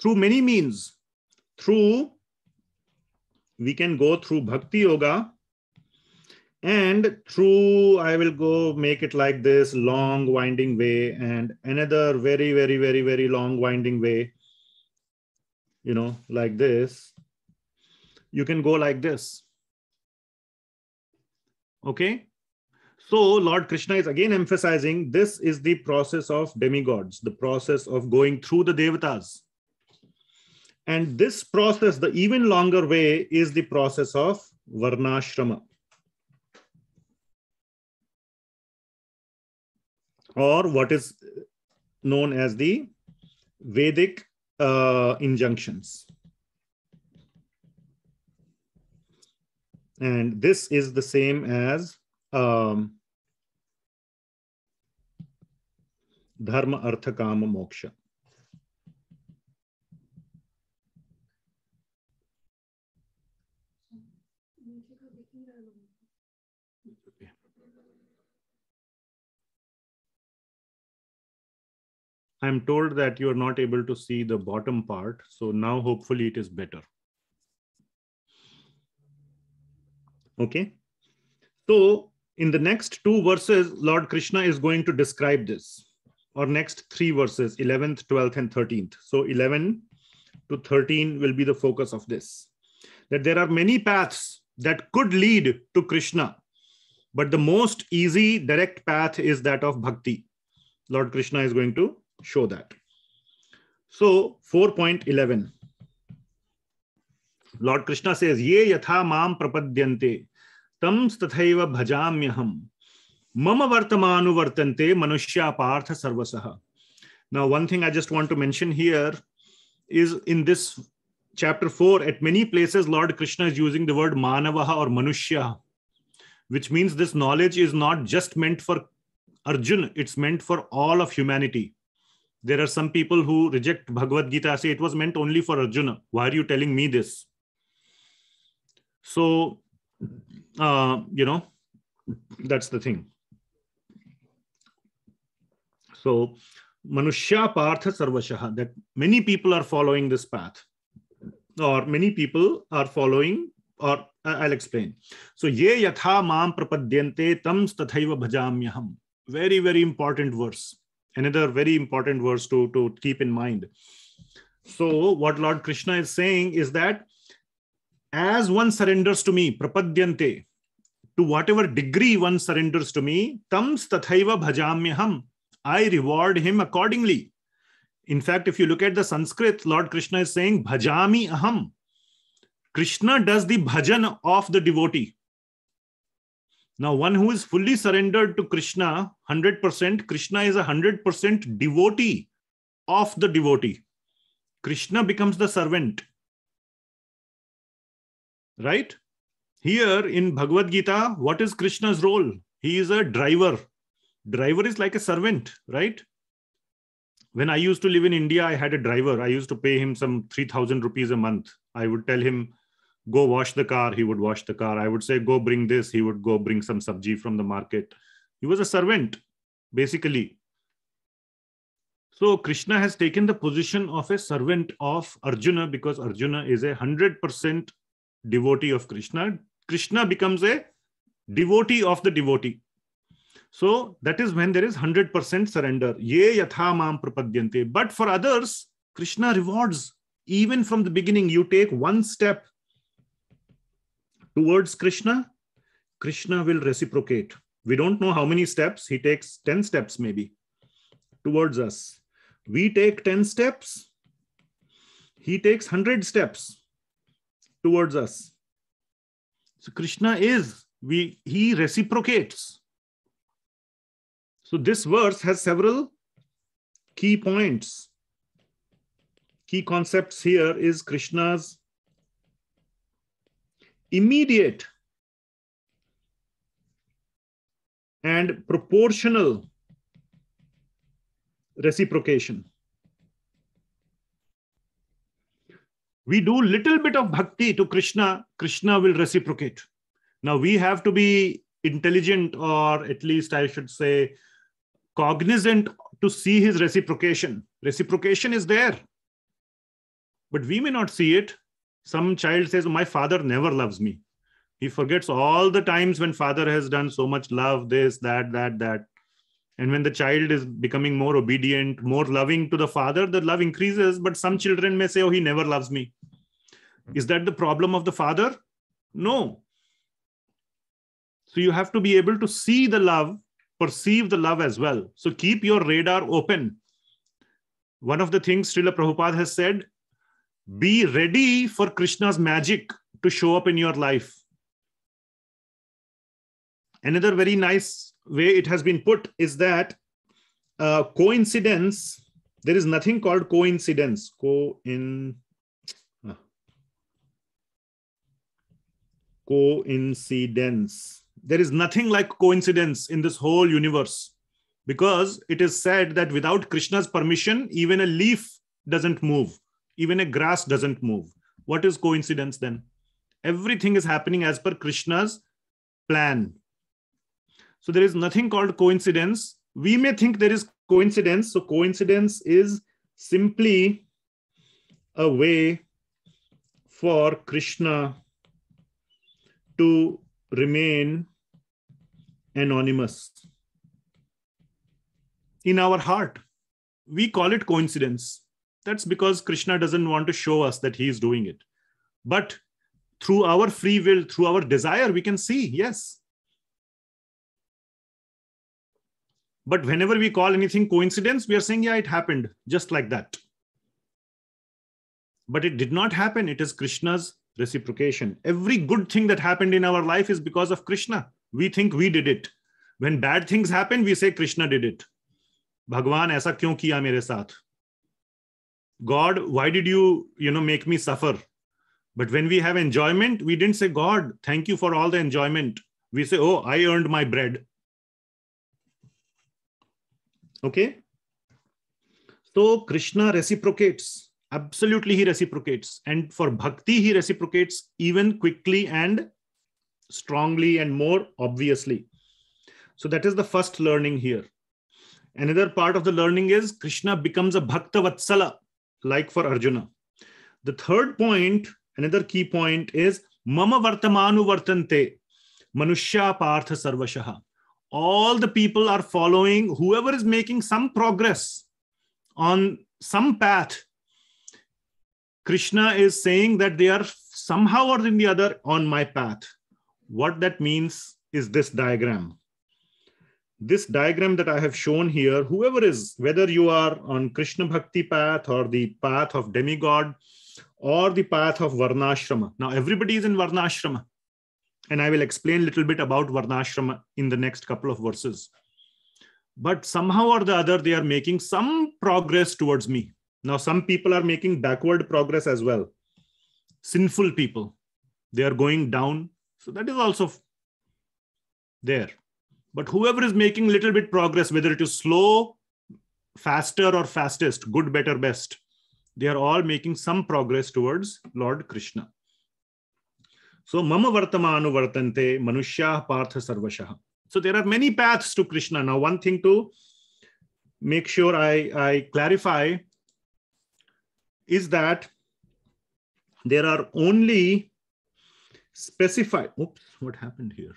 through many means. Through, we can go through bhakti yoga, and through i will go make it like this long winding way and another very very very very long winding way you know like this you can go like this okay so lord krishna is again emphasizing this is the process of demigods the process of going through the devatas and this process the even longer way is the process of varnashrama or what is known as the Vedic uh, injunctions. And this is the same as um, Dharma Artha Kama Moksha. I'm told that you're not able to see the bottom part. So now hopefully it is better. Okay. So in the next two verses, Lord Krishna is going to describe this or next three verses, 11th, 12th, and 13th. So 11 to 13 will be the focus of this. That there are many paths that could lead to Krishna, but the most easy direct path is that of bhakti. Lord Krishna is going to show that. So 4.11, Lord Krishna says, Ye yatha mam prapadyante, tam stathaiva bhajamyaham, mama vartamanu vartante manushya partha sarvasaha. Now, one thing I just want to mention here is in this chapter 4, at many places, Lord Krishna is using the word manavaha or manushya, which means this knowledge is not just meant for Arjun, it's meant for all of humanity. There are some people who reject Bhagavad Gita, say it was meant only for Arjuna. Why are you telling me this? So, uh, you know, that's the thing. So, Manushya Partha Sarvashaha, that many people are following this path, or many people are following, or I'll explain. So, Ye Yatha Mam Prapadyante Tams Tathaiva Bhajamyaham. Very, very important verse another very important verse to, to keep in mind. So, what Lord Krishna is saying is that as one surrenders to me, prapadyante, to whatever degree one surrenders to me, tams tathaiva bhajamyaham, I reward him accordingly. In fact, if you look at the Sanskrit, Lord Krishna is saying bhajami aham. Krishna does the bhajan of the devotee. Now, one who is fully surrendered to Krishna, 100%, Krishna is a 100% devotee of the devotee. Krishna becomes the servant. Right? Here in Bhagavad Gita, what is Krishna's role? He is a driver. Driver is like a servant, right? When I used to live in India, I had a driver. I used to pay him some 3,000 rupees a month. I would tell him, go wash the car he would wash the car i would say go bring this he would go bring some sabji from the market he was a servant basically so krishna has taken the position of a servant of arjuna because arjuna is a 100% devotee of krishna krishna becomes a devotee of the devotee so that is when there is 100% surrender ye yatha mam prapadyante but for others krishna rewards even from the beginning you take one step towards Krishna, Krishna will reciprocate. We don't know how many steps. He takes 10 steps maybe towards us. We take 10 steps. He takes 100 steps towards us. So Krishna is, we, he reciprocates. So this verse has several key points. Key concepts here is Krishna's immediate and proportional reciprocation. We do little bit of bhakti to Krishna, Krishna will reciprocate. Now we have to be intelligent or at least I should say cognizant to see his reciprocation. Reciprocation is there, but we may not see it some child says, My father never loves me. He forgets all the times when father has done so much love, this, that, that, that. And when the child is becoming more obedient, more loving to the father, the love increases. But some children may say, Oh, he never loves me. Is that the problem of the father? No. So you have to be able to see the love, perceive the love as well. So keep your radar open. One of the things Srila Prabhupada has said be ready for Krishna's magic to show up in your life. Another very nice way it has been put is that uh, coincidence, there is nothing called coincidence. Co in coincidence. There is nothing like coincidence in this whole universe because it is said that without Krishna's permission, even a leaf doesn't move even a grass doesn't move. What is coincidence then? Everything is happening as per Krishna's plan. So there is nothing called coincidence. We may think there is coincidence. So coincidence is simply a way for Krishna to remain anonymous in our heart. We call it coincidence. That's because Krishna doesn't want to show us that he is doing it. But through our free will, through our desire, we can see, yes. But whenever we call anything coincidence, we are saying, yeah, it happened just like that. But it did not happen. It is Krishna's reciprocation. Every good thing that happened in our life is because of Krishna. We think we did it. When bad things happen, we say Krishna did it. Bhagavan, ऐसा क्यों किया मेरे साथ God, why did you, you know, make me suffer? But when we have enjoyment, we didn't say, God, thank you for all the enjoyment. We say, oh, I earned my bread. Okay. So Krishna reciprocates. Absolutely, he reciprocates. And for bhakti, he reciprocates even quickly and strongly and more obviously. So that is the first learning here. Another part of the learning is Krishna becomes a bhakta vatsala like for Arjuna. The third point, another key point is Mama Vartamanu Vartante, Manushya Partha Sarvashaha. All the people are following whoever is making some progress on some path. Krishna is saying that they are somehow or in the other on my path. What that means is this diagram this diagram that I have shown here, whoever is, whether you are on Krishna Bhakti path or the path of demigod or the path of Varnashrama. Now, everybody is in Varnashrama. And I will explain a little bit about Varnashrama in the next couple of verses. But somehow or the other, they are making some progress towards me. Now, some people are making backward progress as well. Sinful people, they are going down. So that is also there but whoever is making little bit progress whether it is slow faster or fastest good better best they are all making some progress towards lord krishna so mama vartamanu vartante manushya partha sarvashah so there are many paths to krishna now one thing to make sure i i clarify is that there are only specified oops what happened here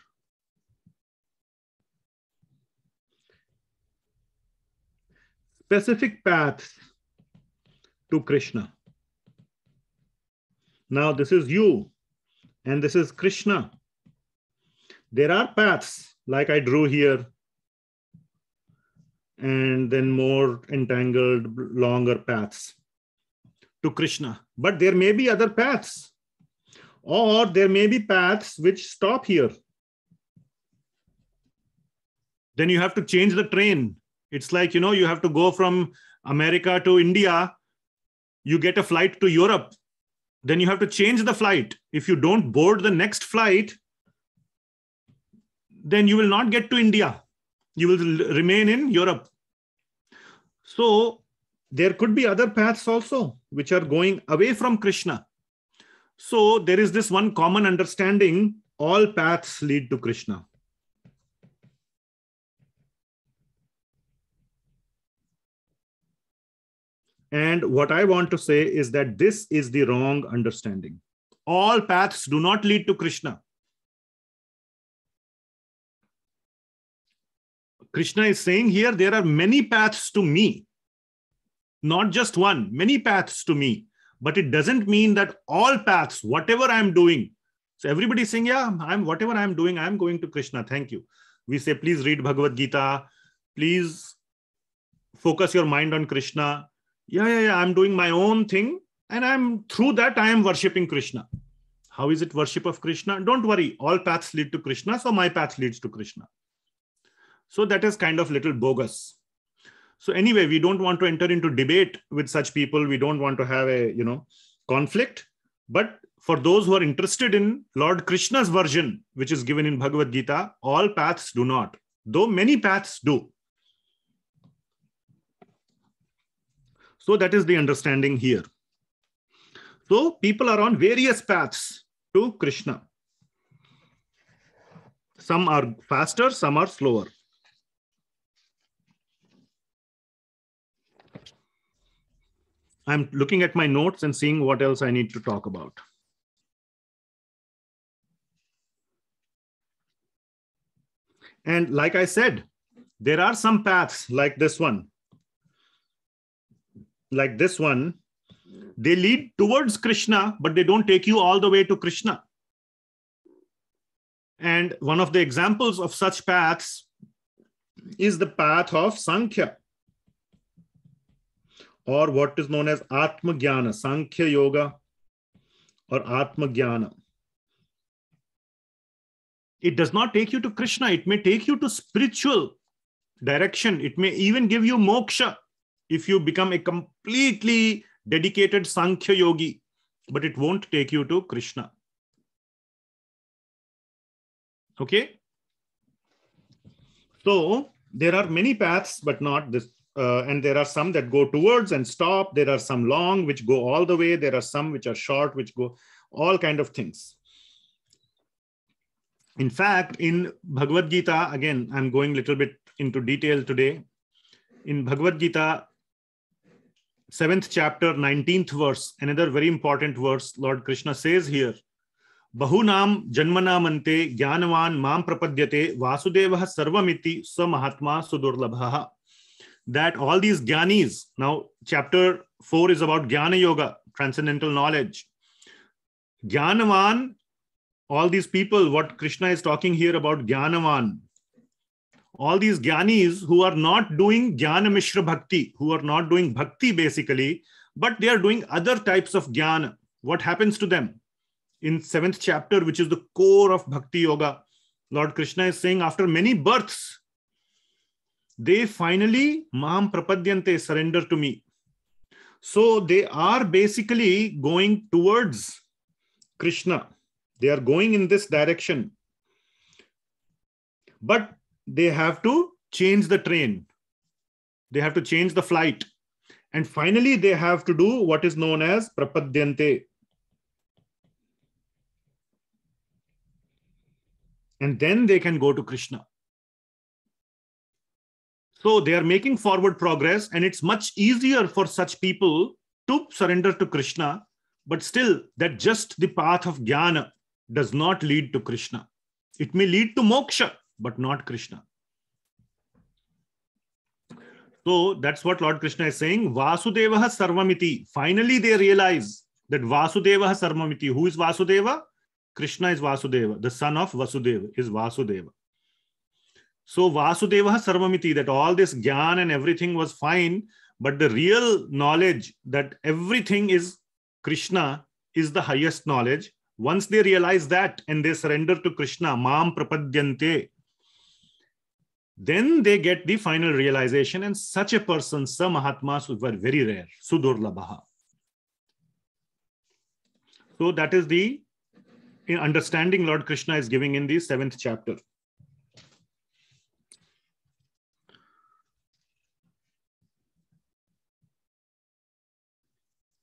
specific paths to Krishna. Now, this is you, and this is Krishna. There are paths like I drew here, and then more entangled, longer paths to Krishna. But there may be other paths, or there may be paths which stop here. Then you have to change the train it's like, you know, you have to go from America to India, you get a flight to Europe, then you have to change the flight. If you don't board the next flight, then you will not get to India. You will remain in Europe. So there could be other paths also which are going away from Krishna. So there is this one common understanding all paths lead to Krishna. And what I want to say is that this is the wrong understanding. All paths do not lead to Krishna. Krishna is saying here, there are many paths to me, not just one, many paths to me. But it doesn't mean that all paths, whatever I'm doing, so everybody's saying, yeah, I'm whatever I'm doing, I'm going to Krishna. Thank you. We say, please read Bhagavad Gita. Please focus your mind on Krishna yeah yeah yeah i'm doing my own thing and i'm through that i am worshiping krishna how is it worship of krishna don't worry all paths lead to krishna so my path leads to krishna so that is kind of little bogus so anyway we don't want to enter into debate with such people we don't want to have a you know conflict but for those who are interested in lord krishna's version which is given in bhagavad gita all paths do not though many paths do So that is the understanding here. So people are on various paths to Krishna. Some are faster, some are slower. I'm looking at my notes and seeing what else I need to talk about. And like I said, there are some paths like this one like this one, they lead towards Krishna, but they don't take you all the way to Krishna. And one of the examples of such paths is the path of Sankhya, or what is known as Atmagyana, Sankhya Yoga, or Atmagyana. It does not take you to Krishna, it may take you to spiritual direction, it may even give you moksha if you become a completely dedicated Sankhya yogi, but it won't take you to Krishna. Okay. So there are many paths, but not this. Uh, and there are some that go towards and stop. There are some long which go all the way. There are some which are short, which go all kind of things. In fact, in Bhagavad Gita, again, I'm going a little bit into detail today. In Bhagavad Gita, seventh chapter, 19th verse, another very important verse, Lord Krishna says here, Bahunam Janmanamante Gyanavan Mam Prapadyate Vasudeva Sarvamiti Samahatma Sudurlabhaha. That all these Gyanis, now chapter 4 is about Jnana Yoga, transcendental knowledge. Gyanavan, all these people, what Krishna is talking here about Gyanavan, all these gyanis who are not doing jnana mishra bhakti, who are not doing bhakti basically, but they are doing other types of jnana. What happens to them? In seventh chapter, which is the core of bhakti yoga, Lord Krishna is saying after many births, they finally maham prapadyante surrender to me. So they are basically going towards Krishna. They are going in this direction. But they have to change the train, they have to change the flight. And finally, they have to do what is known as prapadyante. And then they can go to Krishna. So they are making forward progress, and it's much easier for such people to surrender to Krishna. But still, that just the path of jnana does not lead to Krishna. It may lead to moksha, but not Krishna. So that's what Lord Krishna is saying. Vasudeva Sarvamiti. Finally, they realize that Vasudeva Sarvamiti. Who is Vasudeva? Krishna is Vasudeva. The son of Vasudeva is Vasudeva. So Vasudeva Sarvamiti, that all this gyan and everything was fine, but the real knowledge that everything is Krishna is the highest knowledge. Once they realize that and they surrender to Krishna, Mam Prapadyante, then they get the final realization, and such a person, some Mahatmas were very rare, Sudurlabha. So that is the understanding Lord Krishna is giving in the seventh chapter.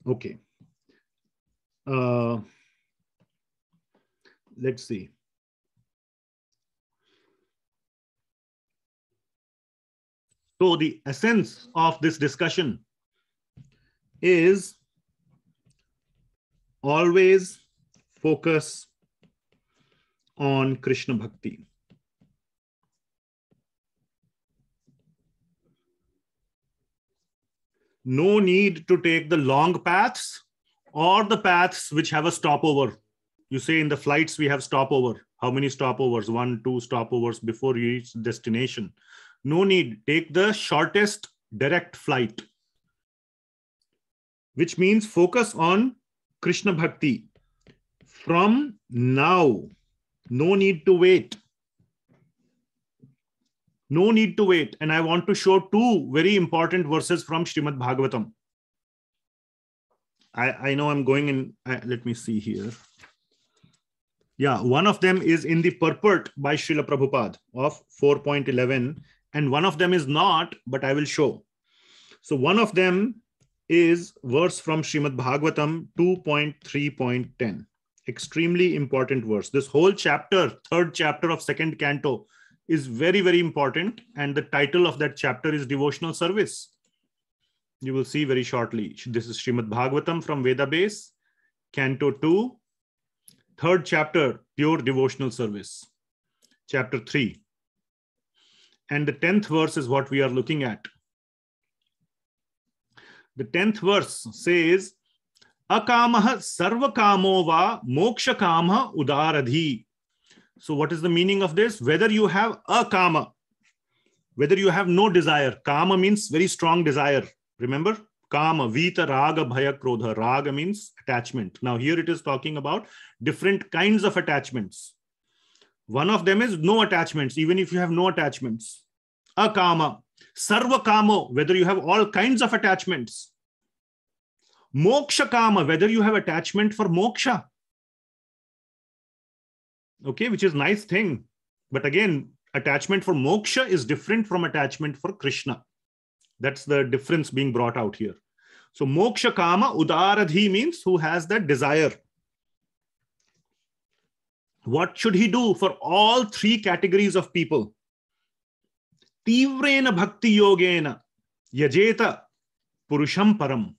Okay. Uh, let's see. So the essence of this discussion is always focus on Krishna Bhakti. No need to take the long paths or the paths which have a stopover. You say in the flights we have stopover. How many stopovers? One, two stopovers before you reach destination no need, take the shortest direct flight, which means focus on Krishna Bhakti. From now, no need to wait. No need to wait. And I want to show two very important verses from Srimad Bhagavatam. I, I know I'm going in, I, let me see here. Yeah, one of them is in the purport by Srila Prabhupada of 4.11 and one of them is not, but I will show. So one of them is verse from Shrimad Bhagavatam 2.3.10. Extremely important verse. This whole chapter, third chapter of second canto, is very, very important. And the title of that chapter is Devotional Service. You will see very shortly. This is Shrimad Bhagavatam from Veda Base, Canto 2, third chapter, Pure Devotional Service. Chapter 3 and the 10th verse is what we are looking at. The 10th verse says, Akamah sarvakamo va moksha kama udaradhi. So what is the meaning of this? Whether you have a kama, whether you have no desire. Kama means very strong desire. Remember? Kama, Vita, Raga, Bhaya, Krodha. Raga means attachment. Now here it is talking about different kinds of attachments. One of them is no attachments, even if you have no attachments. a karma, sarva kama, whether you have all kinds of attachments. Moksha kama, whether you have attachment for moksha. Okay, which is nice thing. But again, attachment for moksha is different from attachment for Krishna. That's the difference being brought out here. So moksha kama udaradhi means who has that desire what should he do for all three categories of people? Tivrena bhakti yogena yajeta purusham param.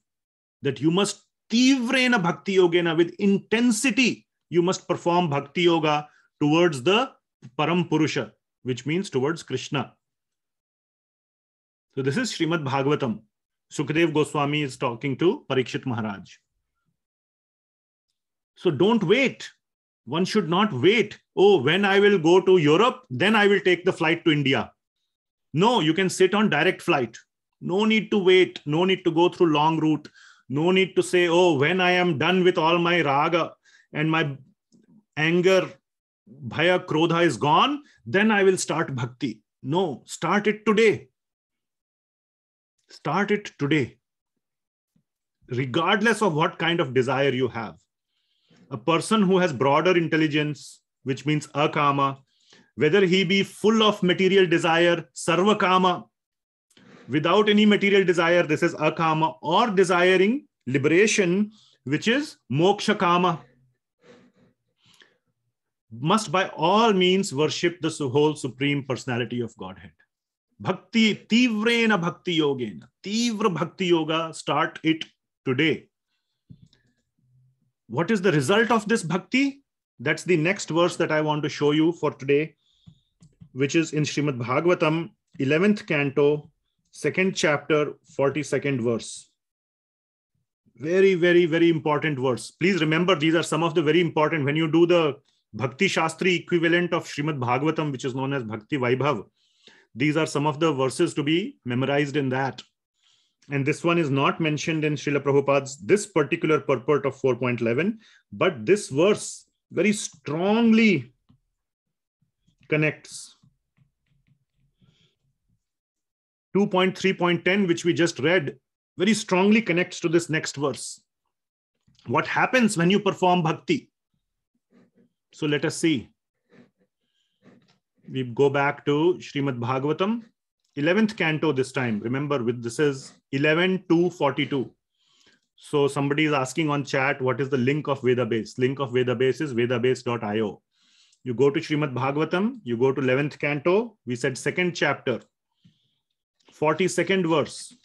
That you must tivrena bhakti yogena with intensity, you must perform bhakti yoga towards the param purusha, which means towards Krishna. So this is Srimad Bhagavatam. Sukadev Goswami is talking to Parikshit Maharaj. So don't wait. One should not wait. Oh, when I will go to Europe, then I will take the flight to India. No, you can sit on direct flight. No need to wait. No need to go through long route. No need to say, oh, when I am done with all my raga and my anger, bhaya, krodha is gone, then I will start bhakti. No, start it today. Start it today, regardless of what kind of desire you have a person who has broader intelligence, which means akama, whether he be full of material desire, sarvakama, without any material desire, this is akama, or desiring liberation, which is moksha kama, must by all means worship the whole supreme personality of Godhead. Bhakti, tivrena bhakti yogena, tivra bhakti yoga, start it today. What is the result of this bhakti? That's the next verse that I want to show you for today, which is in Shrimad Bhagavatam, 11th canto, second chapter, 42nd verse. Very, very, very important verse. Please remember, these are some of the very important. When you do the Bhakti Shastri equivalent of Shrimad Bhagavatam, which is known as Bhakti Vaibhav, these are some of the verses to be memorized in that and this one is not mentioned in Srila Prabhupada's this particular purport of 4.11, but this verse very strongly connects 2.3.10, which we just read, very strongly connects to this next verse. What happens when you perform bhakti? So let us see. We go back to Srimad Bhagavatam, 11th canto this time. Remember, with this is 11 to 42. So somebody is asking on chat, what is the link of Vedabase? Link of Vedabase is vedabase.io. You go to Srimad Bhagavatam, you go to 11th canto. We said second chapter, 42nd verse.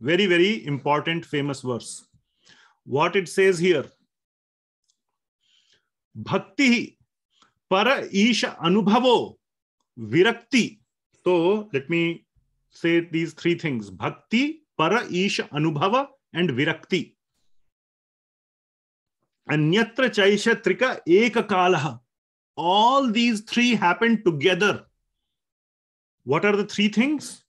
Very, very important, famous verse. What it says here, Bhakti, para isha anubhavo virakti. So let me say these three things bhakti, para, isha, anubhava, and virakti. Anyatra chaisha trika ekakalaha. All these three happen together. What are the three things?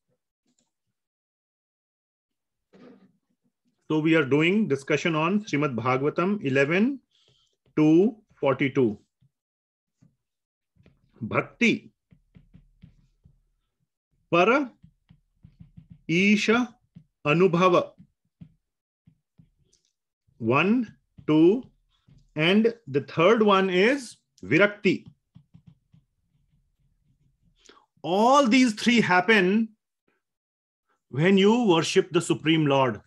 So we are doing discussion on Srimad Bhagavatam 11 to 42. Bhakti Para, isha, anubhava. one two and the third one is virakti all these three happen when you worship the supreme lord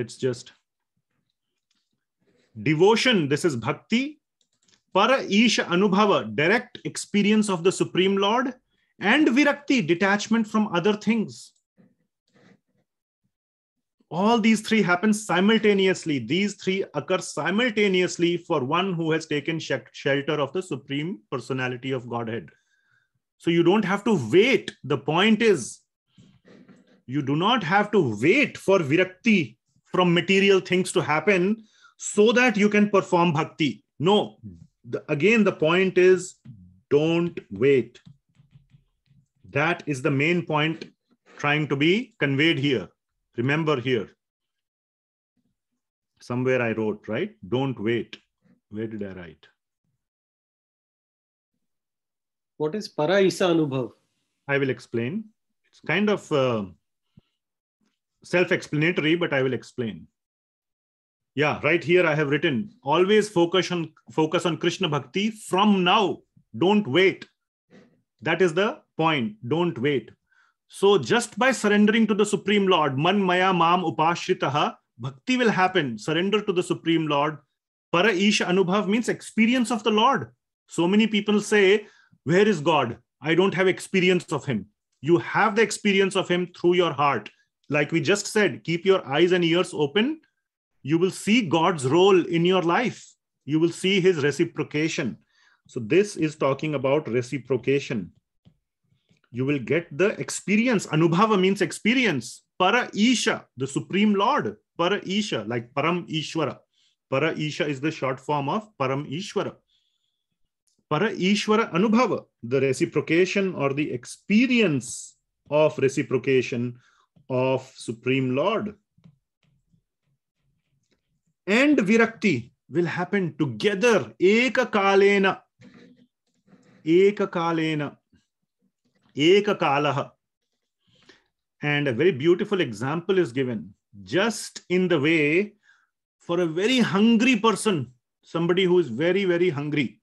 let's just devotion this is bhakti Para ish anubhava, direct experience of the Supreme Lord, and virakti, detachment from other things. All these three happen simultaneously. These three occur simultaneously for one who has taken shelter of the Supreme Personality of Godhead. So you don't have to wait. The point is, you do not have to wait for virakti from material things to happen so that you can perform bhakti. No, the, again, the point is don't wait. That is the main point trying to be conveyed here. Remember here. Somewhere I wrote, right? Don't wait. Where did I write? What is para isa anubhav? I will explain. It's kind of uh, self explanatory, but I will explain yeah right here i have written always focus on focus on krishna bhakti from now don't wait that is the point don't wait so just by surrendering to the supreme lord man maya mam upashritaha bhakti will happen surrender to the supreme lord para isha anubhav means experience of the lord so many people say where is god i don't have experience of him you have the experience of him through your heart like we just said keep your eyes and ears open you will see God's role in your life. You will see his reciprocation. So, this is talking about reciprocation. You will get the experience. Anubhava means experience. Para Isha, the Supreme Lord. Para Isha, like Param Ishwara. Para Isha is the short form of Param Ishwara. Para Ishwara Anubhava, the reciprocation or the experience of reciprocation of Supreme Lord and virakti will happen together. kalena eka kalaha. And a very beautiful example is given. Just in the way for a very hungry person, somebody who is very, very hungry.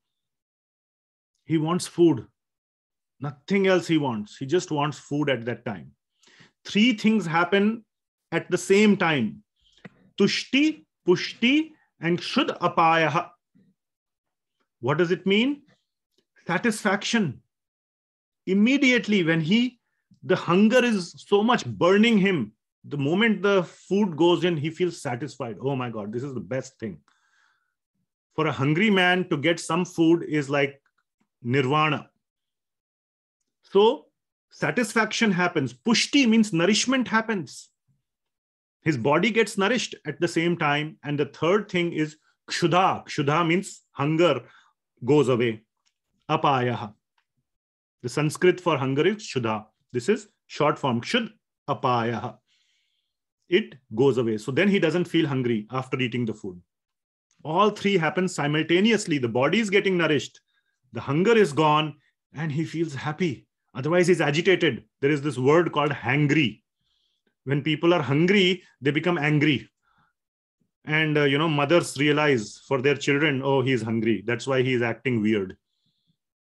He wants food. Nothing else he wants. He just wants food at that time. Three things happen at the same time. Tushti, pushti, and should apayaha. What does it mean? Satisfaction. Immediately, when he, the hunger is so much burning him, the moment the food goes in, he feels satisfied. Oh my God, this is the best thing. For a hungry man to get some food is like nirvana. So, satisfaction happens. Pushti means nourishment happens. His body gets nourished at the same time. And the third thing is kshudha. Kshudha means hunger goes away. Apayaha. The Sanskrit for hunger is kshudha. This is short form kshud apayaha. It goes away. So then he doesn't feel hungry after eating the food. All three happen simultaneously. The body is getting nourished. The hunger is gone and he feels happy. Otherwise, he's agitated. There is this word called hangry when people are hungry they become angry and uh, you know mothers realize for their children oh he's hungry that's why he's acting weird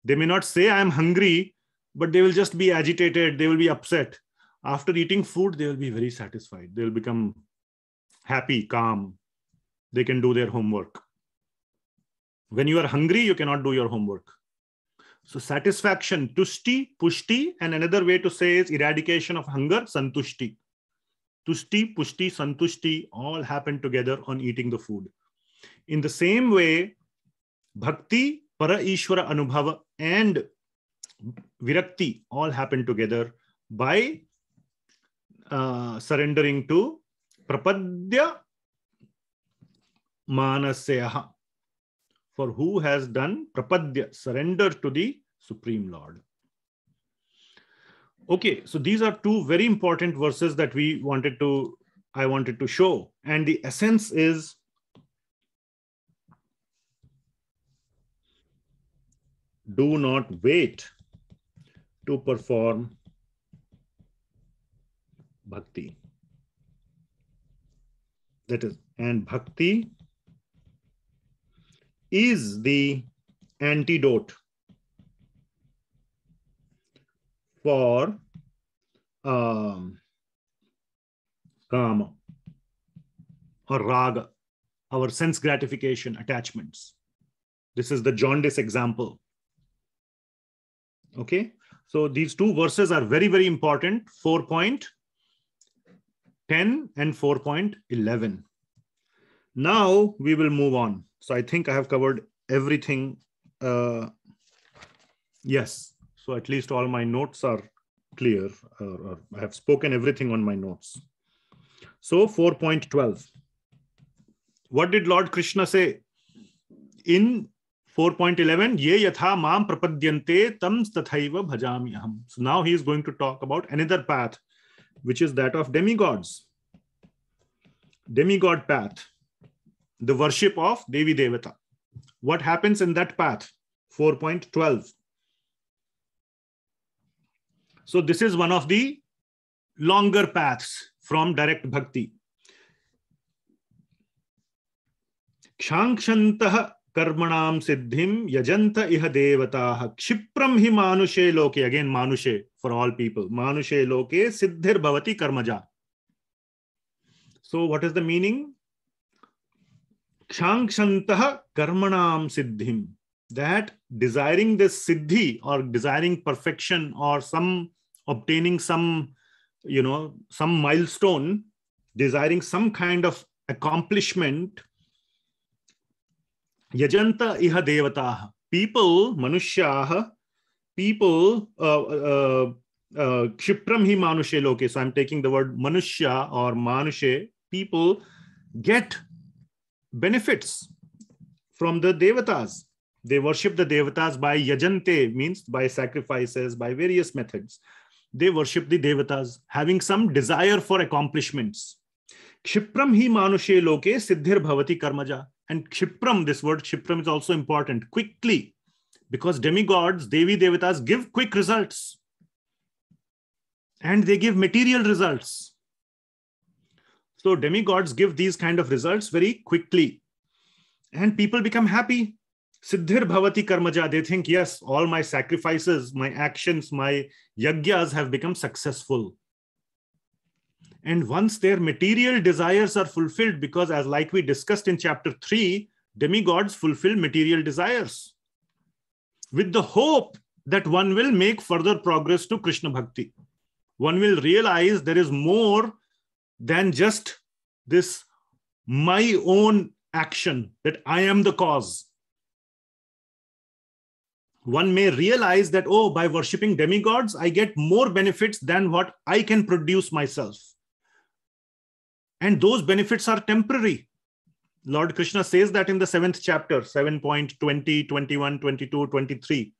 they may not say i'm hungry but they will just be agitated they will be upset after eating food they will be very satisfied they'll become happy calm they can do their homework when you are hungry you cannot do your homework so satisfaction tushti pushti and another way to say is eradication of hunger santushti Tushti, Pushti, Santushti all happen together on eating the food. In the same way, Bhakti, Para Ishvara Anubhava, and Virakti all happen together by uh, surrendering to Prapadya Manaseha. For who has done Prapadya, surrender to the Supreme Lord. Okay, so these are two very important verses that we wanted to, I wanted to show. And the essence is do not wait to perform bhakti. That is, and bhakti is the antidote for um, kama um, or raga, our sense gratification attachments. This is the jaundice example. Okay, so these two verses are very, very important 4.10 and 4.11. Now we will move on. So I think I have covered everything. Uh, yes. So at least all my notes are clear. or I have spoken everything on my notes. So 4.12. What did Lord Krishna say? In 4.11, ye yatha mam prapadyante tam tathaiva bhajami aham. So now he is going to talk about another path, which is that of demigods. Demigod path, the worship of Devi Devata. What happens in that path? 4.12. So this is one of the longer paths from direct bhakti. Kshankshantah karmanam siddhim yajanta iha devatah kshipram hi manushe Again, manushe for all people. Manushe loke siddhir bhavati karmaja. So what is the meaning? Kshankshantah karmanam siddhim. That desiring this siddhi or desiring perfection or some obtaining some you know some milestone desiring some kind of accomplishment yajanta iha devataha people manushyaha people uh, uh, uh, kshipram hi manushe loke so i'm taking the word manushya or manushe people get benefits from the devatas they worship the devatas by yajante means by sacrifices by various methods they worship the devatas, having some desire for accomplishments. Kshipram hi manushe loke siddhir bhavati karmaja. And kshipram, this word kshipram is also important. Quickly, because demigods, devi devatas give quick results. And they give material results. So demigods give these kind of results very quickly. And people become happy Siddhir Bhavati Karmaja, they think, yes, all my sacrifices, my actions, my yajnas have become successful. And once their material desires are fulfilled, because as like we discussed in chapter 3, demigods fulfill material desires with the hope that one will make further progress to Krishna Bhakti. One will realize there is more than just this my own action, that I am the cause one may realize that, oh, by worshiping demigods, I get more benefits than what I can produce myself. And those benefits are temporary. Lord Krishna says that in the seventh chapter, 7.20, 21, 22, 23.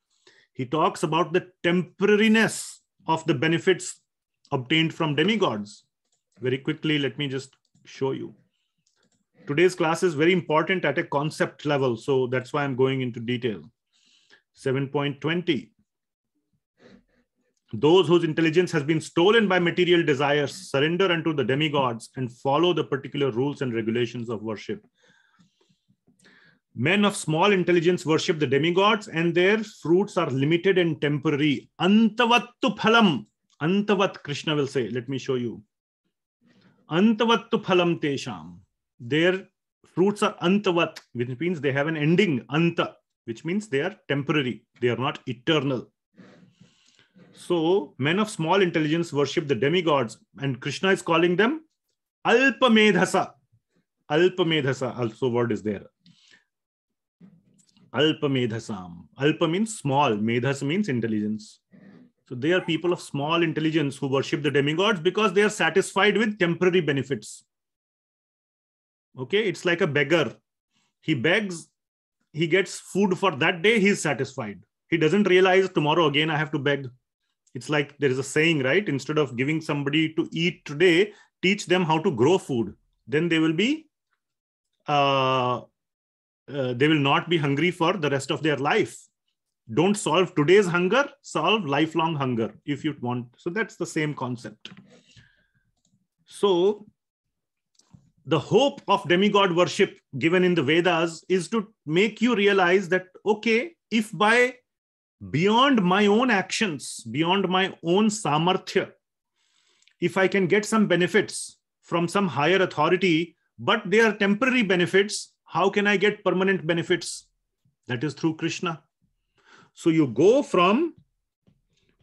He talks about the temporariness of the benefits obtained from demigods. Very quickly, let me just show you. Today's class is very important at a concept level, so that's why I'm going into detail. 7.20 those whose intelligence has been stolen by material desires surrender unto the demigods and follow the particular rules and regulations of worship men of small intelligence worship the demigods and their fruits are limited and temporary antavattu phalam antavat krishna will say let me show you antavattu phalam tesham their fruits are antavat which means they have an ending anta which means they are temporary, they are not eternal. So, men of small intelligence worship the demigods, and Krishna is calling them Alpamedhasa. Alpamedhasa, also, word is there. Alpamedhasam. Alpa means small, medhas means intelligence. So, they are people of small intelligence who worship the demigods because they are satisfied with temporary benefits. Okay, it's like a beggar. He begs he gets food for that day, he's satisfied. He doesn't realize tomorrow again I have to beg. It's like there is a saying, right? Instead of giving somebody to eat today, teach them how to grow food. Then they will be, uh, uh, they will not be hungry for the rest of their life. Don't solve today's hunger, solve lifelong hunger if you want. So that's the same concept. So the hope of demigod worship given in the Vedas is to make you realize that, okay, if by beyond my own actions, beyond my own samarthya, if I can get some benefits from some higher authority, but they are temporary benefits, how can I get permanent benefits? That is through Krishna. So you go from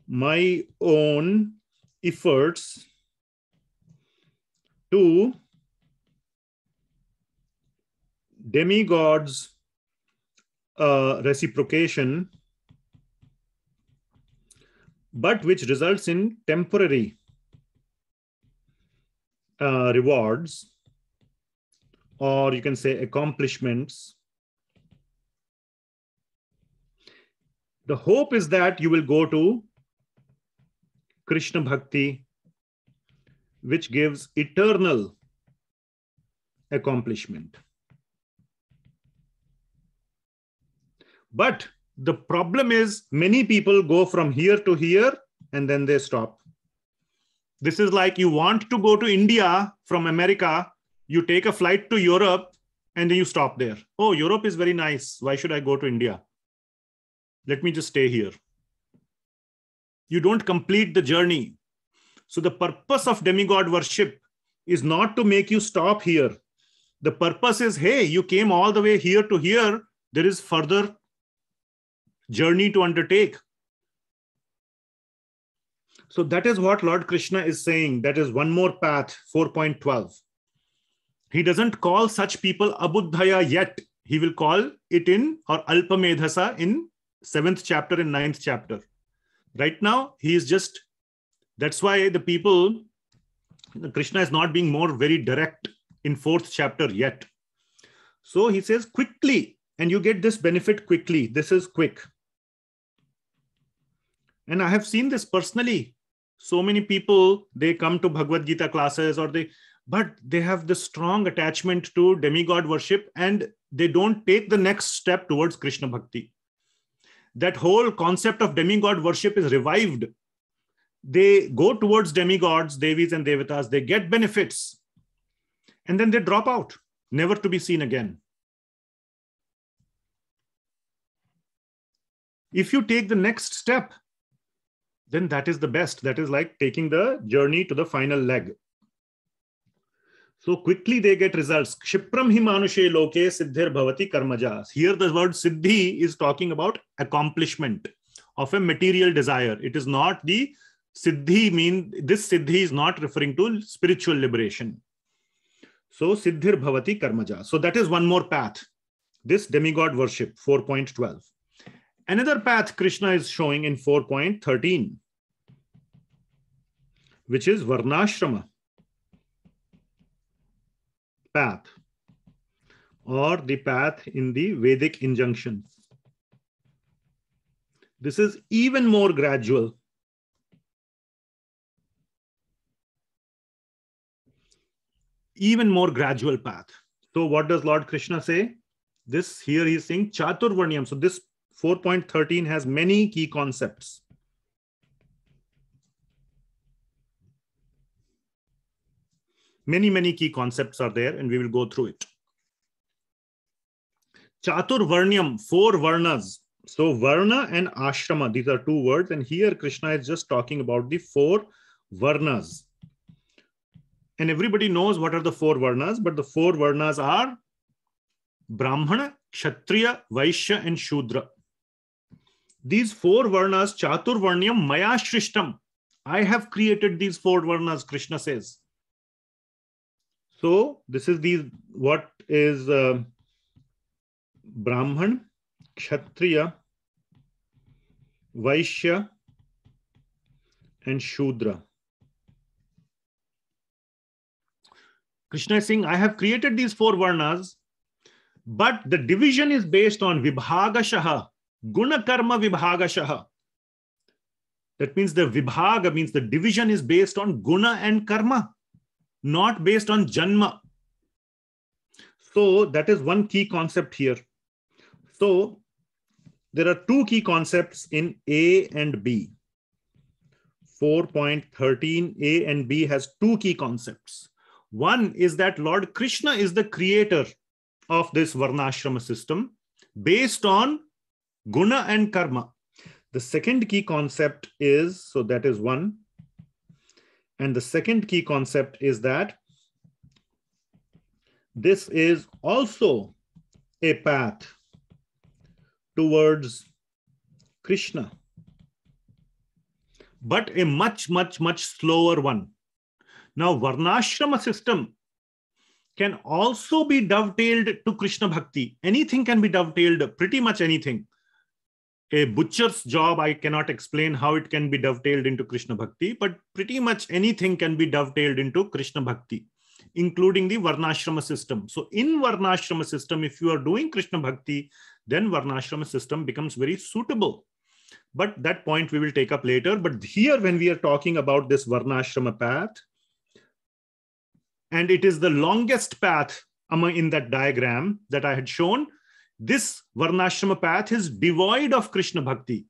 my own efforts to demigod's uh, reciprocation, but which results in temporary uh, rewards, or you can say accomplishments. The hope is that you will go to Krishna Bhakti, which gives eternal accomplishment. But the problem is many people go from here to here and then they stop. This is like you want to go to India from America, you take a flight to Europe and then you stop there. Oh, Europe is very nice. Why should I go to India? Let me just stay here. You don't complete the journey. So, the purpose of demigod worship is not to make you stop here. The purpose is hey, you came all the way here to here. There is further journey to undertake. So that is what Lord Krishna is saying. That is one more path, 4.12. He doesn't call such people abuddhaya yet. He will call it in or alpamedhasa in seventh chapter and ninth chapter. Right now, he is just, that's why the people, Krishna is not being more very direct in fourth chapter yet. So he says quickly, and you get this benefit quickly. This is quick. And I have seen this personally. So many people, they come to Bhagavad Gita classes or they, but they have this strong attachment to demigod worship and they don't take the next step towards Krishna Bhakti. That whole concept of demigod worship is revived. They go towards demigods, devis, and devatas, they get benefits, and then they drop out, never to be seen again. If you take the next step then that is the best. That is like taking the journey to the final leg. So quickly they get results. Kshipram hi manushe loke siddhir bhavati karmajas. Here the word siddhi is talking about accomplishment of a material desire. It is not the siddhi mean, this siddhi is not referring to spiritual liberation. So siddhir bhavati karmaja. So that is one more path. This demigod worship 4.12 another path Krishna is showing in 4.13, which is Varnashrama path or the path in the Vedic injunctions. This is even more gradual. Even more gradual path. So what does Lord Krishna say? This here he is saying Chaturvarniyam. So this 4.13 has many key concepts. Many, many key concepts are there and we will go through it. Chaturvarnyam, four varnas. So varna and ashrama, these are two words. And here Krishna is just talking about the four varnas. And everybody knows what are the four varnas, but the four varnas are Brahmana, Kshatriya, Vaishya, and Shudra these four varnas chaturvarnyam maya shrishtam i have created these four varnas krishna says so this is these what is uh, brahman kshatriya vaishya and shudra krishna is saying i have created these four varnas but the division is based on vibhagashaha Gunakarma Vibhagashah. That means the Vibhaga means the division is based on Guna and Karma, not based on Janma. So that is one key concept here. So there are two key concepts in A and B. 4.13 A and B has two key concepts. One is that Lord Krishna is the creator of this Varnashrama system based on guna and karma. The second key concept is, so that is one. And the second key concept is that this is also a path towards Krishna, but a much, much, much slower one. Now, Varnashrama system can also be dovetailed to Krishna Bhakti. Anything can be dovetailed, pretty much anything a butcher's job i cannot explain how it can be dovetailed into krishna bhakti but pretty much anything can be dovetailed into krishna bhakti including the varnashrama system so in varnashrama system if you are doing krishna bhakti then varnashrama system becomes very suitable but that point we will take up later but here when we are talking about this varnashrama path and it is the longest path in that diagram that i had shown this Varnashrama path is devoid of Krishna Bhakti.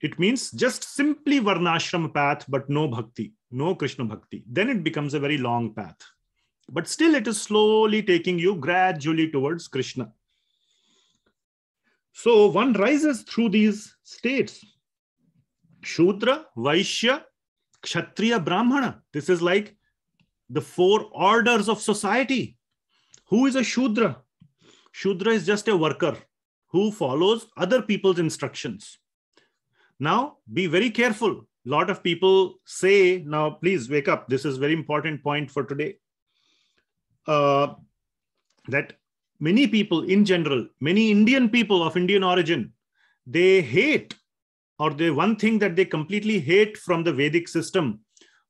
It means just simply Varnashrama path, but no Bhakti, no Krishna Bhakti. Then it becomes a very long path. But still, it is slowly taking you gradually towards Krishna. So one rises through these states Shudra, Vaishya, Kshatriya, Brahmana. This is like the four orders of society. Who is a Shudra? Shudra is just a worker who follows other people's instructions. Now, be very careful. A lot of people say, now please wake up. This is very important point for today. Uh, that many people in general, many Indian people of Indian origin, they hate or the one thing that they completely hate from the Vedic system,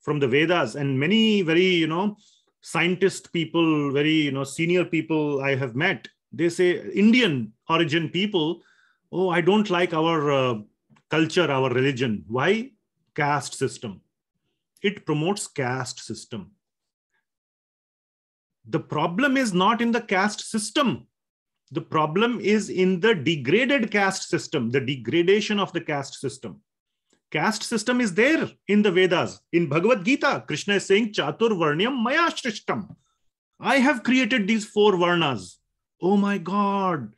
from the Vedas, and many very, you know, scientist people, very, you know, senior people I have met, they say indian origin people oh i don't like our uh, culture our religion why caste system it promotes caste system the problem is not in the caste system the problem is in the degraded caste system the degradation of the caste system caste system is there in the vedas in bhagavad gita krishna is saying chatur varnyam maya i have created these four varnas oh my God,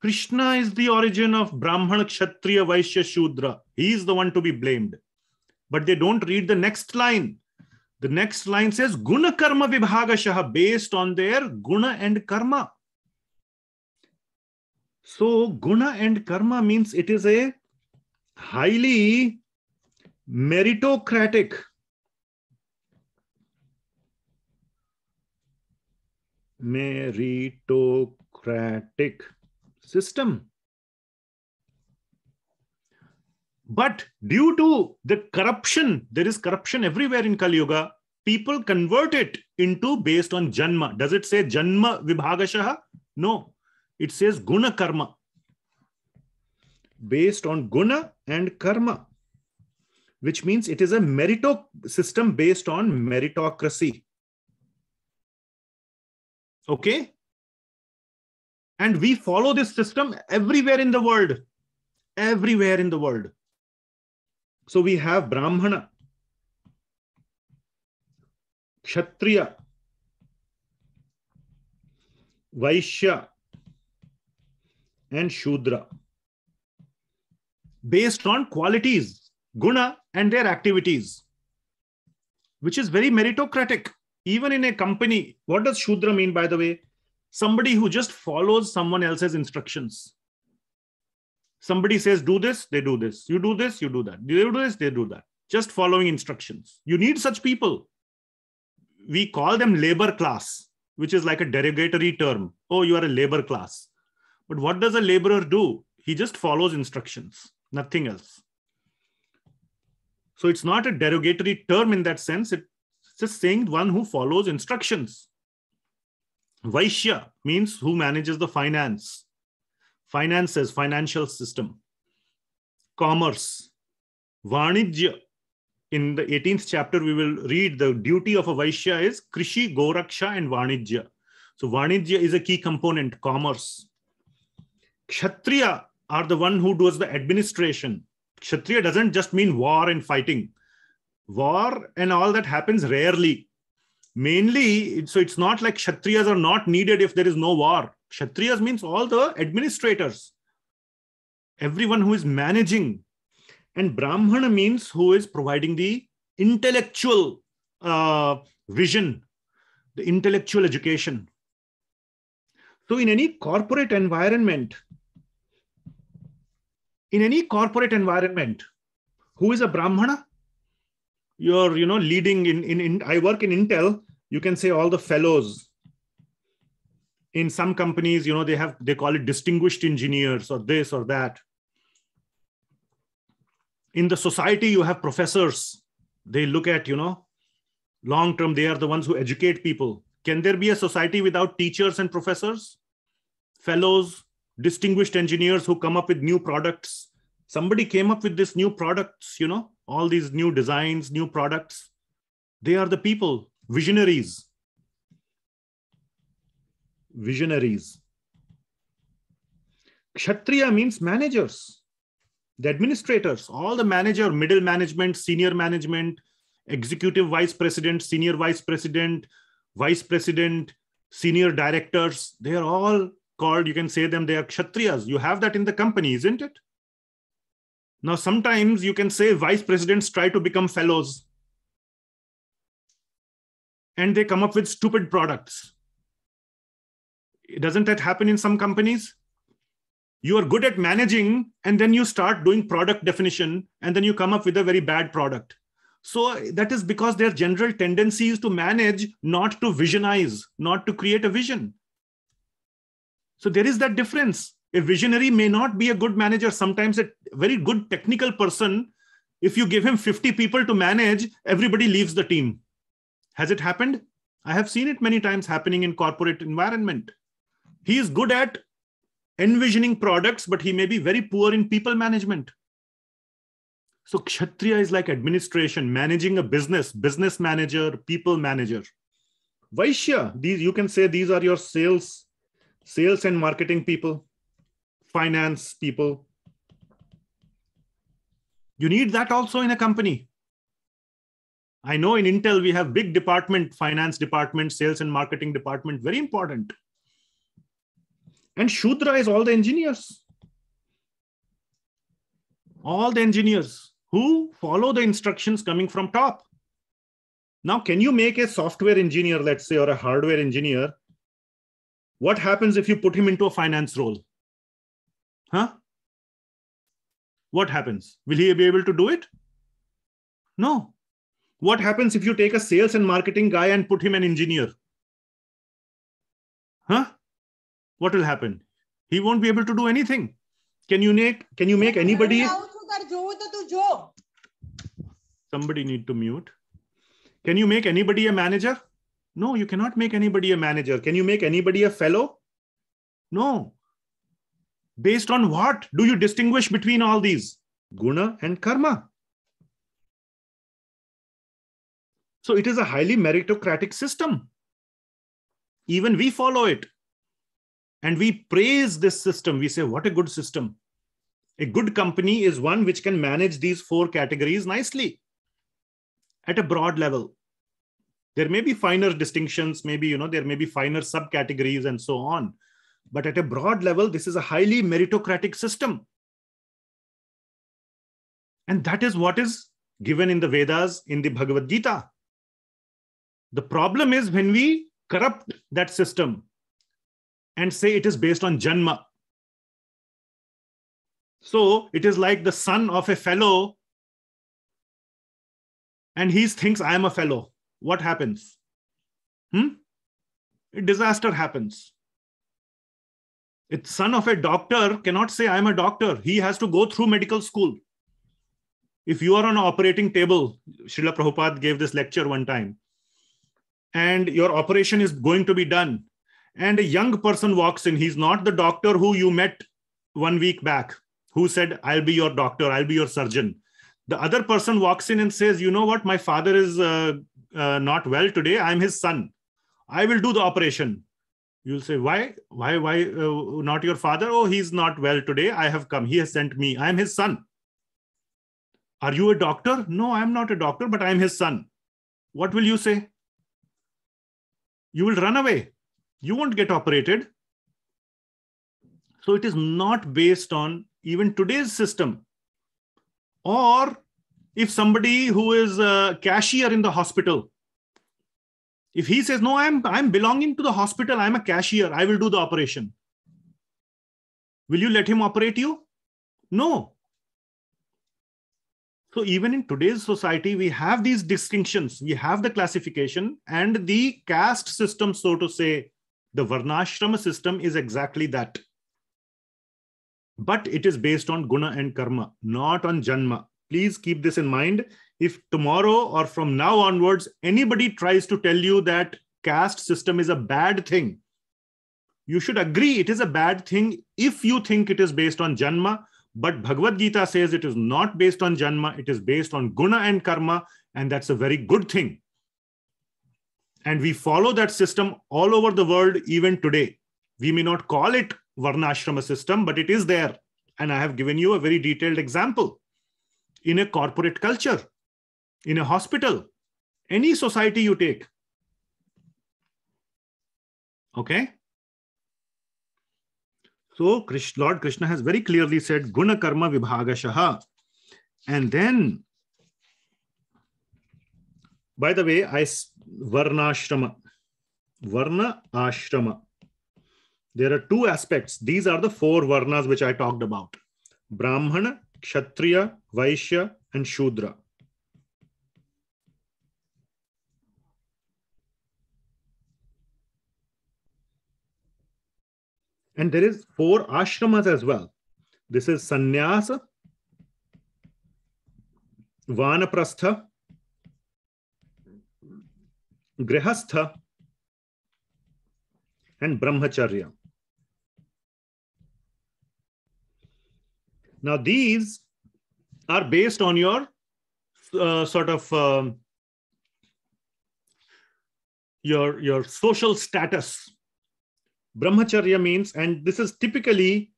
Krishna is the origin of Brahman, Kshatriya, Vaishya, Shudra. He is the one to be blamed. But they don't read the next line. The next line says, Guna Karma Vibhagashaha, based on their Guna and Karma. So, Guna and Karma means it is a highly meritocratic meritocratic system. But due to the corruption, there is corruption everywhere in Kali Yuga, people convert it into based on Janma. Does it say Janma Vibhagashaha? No, it says Guna Karma. Based on Guna and Karma, which means it is a meritocratic system based on meritocracy. Okay? And we follow this system everywhere in the world. Everywhere in the world. So we have Brahmana, Kshatriya, Vaishya, and Shudra based on qualities, guna, and their activities, which is very meritocratic even in a company what does shudra mean by the way somebody who just follows someone else's instructions somebody says do this they do this you do this you do that they do this they do that just following instructions you need such people we call them labor class which is like a derogatory term oh you are a labor class but what does a laborer do he just follows instructions nothing else so it's not a derogatory term in that sense it just saying one who follows instructions. Vaishya means who manages the finance. Finances, financial system. Commerce. Vanijya. In the 18th chapter, we will read the duty of a Vaishya is Krishi, Goraksha, and Vanijya. So Vanijya is a key component, commerce. Kshatriya are the one who does the administration. Kshatriya doesn't just mean war and fighting war and all that happens rarely mainly so it's not like kshatriyas are not needed if there is no war kshatriyas means all the administrators everyone who is managing and brahmana means who is providing the intellectual uh, vision the intellectual education so in any corporate environment in any corporate environment who is a brahmana you're you know leading in, in in i work in intel you can say all the fellows in some companies you know they have they call it distinguished engineers or this or that in the society you have professors they look at you know long term they are the ones who educate people can there be a society without teachers and professors fellows distinguished engineers who come up with new products somebody came up with this new products you know all these new designs, new products. They are the people, visionaries. Visionaries. Kshatriya means managers, the administrators, all the manager, middle management, senior management, executive vice president, senior vice president, vice president, senior directors. They are all called, you can say them, they are Kshatriyas. You have that in the company, isn't it? Now, sometimes you can say vice presidents try to become fellows and they come up with stupid products. Doesn't that happen in some companies? You are good at managing and then you start doing product definition and then you come up with a very bad product. So that is because their general tendency is to manage, not to visionize, not to create a vision. So there is that difference a visionary may not be a good manager sometimes a very good technical person if you give him 50 people to manage everybody leaves the team has it happened i have seen it many times happening in corporate environment he is good at envisioning products but he may be very poor in people management so kshatriya is like administration managing a business business manager people manager vaishya these you can say these are your sales sales and marketing people finance people. You need that also in a company. I know in Intel we have big department, finance department, sales and marketing department, very important. And Shudra is all the engineers. All the engineers who follow the instructions coming from top. Now, can you make a software engineer, let's say, or a hardware engineer? What happens if you put him into a finance role? Huh? What happens? Will he be able to do it? No. What happens if you take a sales and marketing guy and put him an engineer? Huh? What will happen? He won't be able to do anything. Can you make can you make anybody? Somebody need to mute. Can you make anybody a manager? No, you cannot make anybody a manager. Can you make anybody a fellow? No. Based on what do you distinguish between all these? Guna and karma. So it is a highly meritocratic system. Even we follow it. And we praise this system. We say, what a good system. A good company is one which can manage these four categories nicely at a broad level. There may be finer distinctions, maybe, you know, there may be finer subcategories and so on. But at a broad level, this is a highly meritocratic system. And that is what is given in the Vedas, in the Bhagavad Gita. The problem is when we corrupt that system and say it is based on Janma. So it is like the son of a fellow, and he thinks, I am a fellow. What happens? Hmm? A disaster happens a son of a doctor cannot say i'm a doctor he has to go through medical school if you are on an operating table Srila Prabhupada gave this lecture one time and your operation is going to be done and a young person walks in he's not the doctor who you met one week back who said i'll be your doctor i'll be your surgeon the other person walks in and says you know what my father is uh, uh, not well today i'm his son i will do the operation you'll say why why why uh, not your father oh he's not well today i have come he has sent me i am his son are you a doctor no i am not a doctor but i am his son what will you say you will run away you won't get operated so it is not based on even today's system or if somebody who is a cashier in the hospital if he says, no, I'm, I'm belonging to the hospital, I'm a cashier, I will do the operation. Will you let him operate you? No. So even in today's society, we have these distinctions. We have the classification and the caste system, so to say, the Varnashrama system is exactly that. But it is based on guna and karma, not on janma. Please keep this in mind if tomorrow or from now onwards anybody tries to tell you that caste system is a bad thing you should agree it is a bad thing if you think it is based on janma but bhagavad gita says it is not based on janma it is based on guna and karma and that's a very good thing and we follow that system all over the world even today we may not call it varnashrama system but it is there and i have given you a very detailed example in a corporate culture in a hospital, any society you take. Okay? So Lord Krishna has very clearly said guna karma vibhagashaha. And then, by the way, I varna ashrama. Varna ashrama. There are two aspects. These are the four varnas which I talked about. Brahmana, Kshatriya, Vaishya, and Shudra. And there is four ashramas as well. This is sannyasa, vanaprastha, grihastha, and brahmacharya. Now these are based on your uh, sort of um, your your social status brahmacharya means and this is typically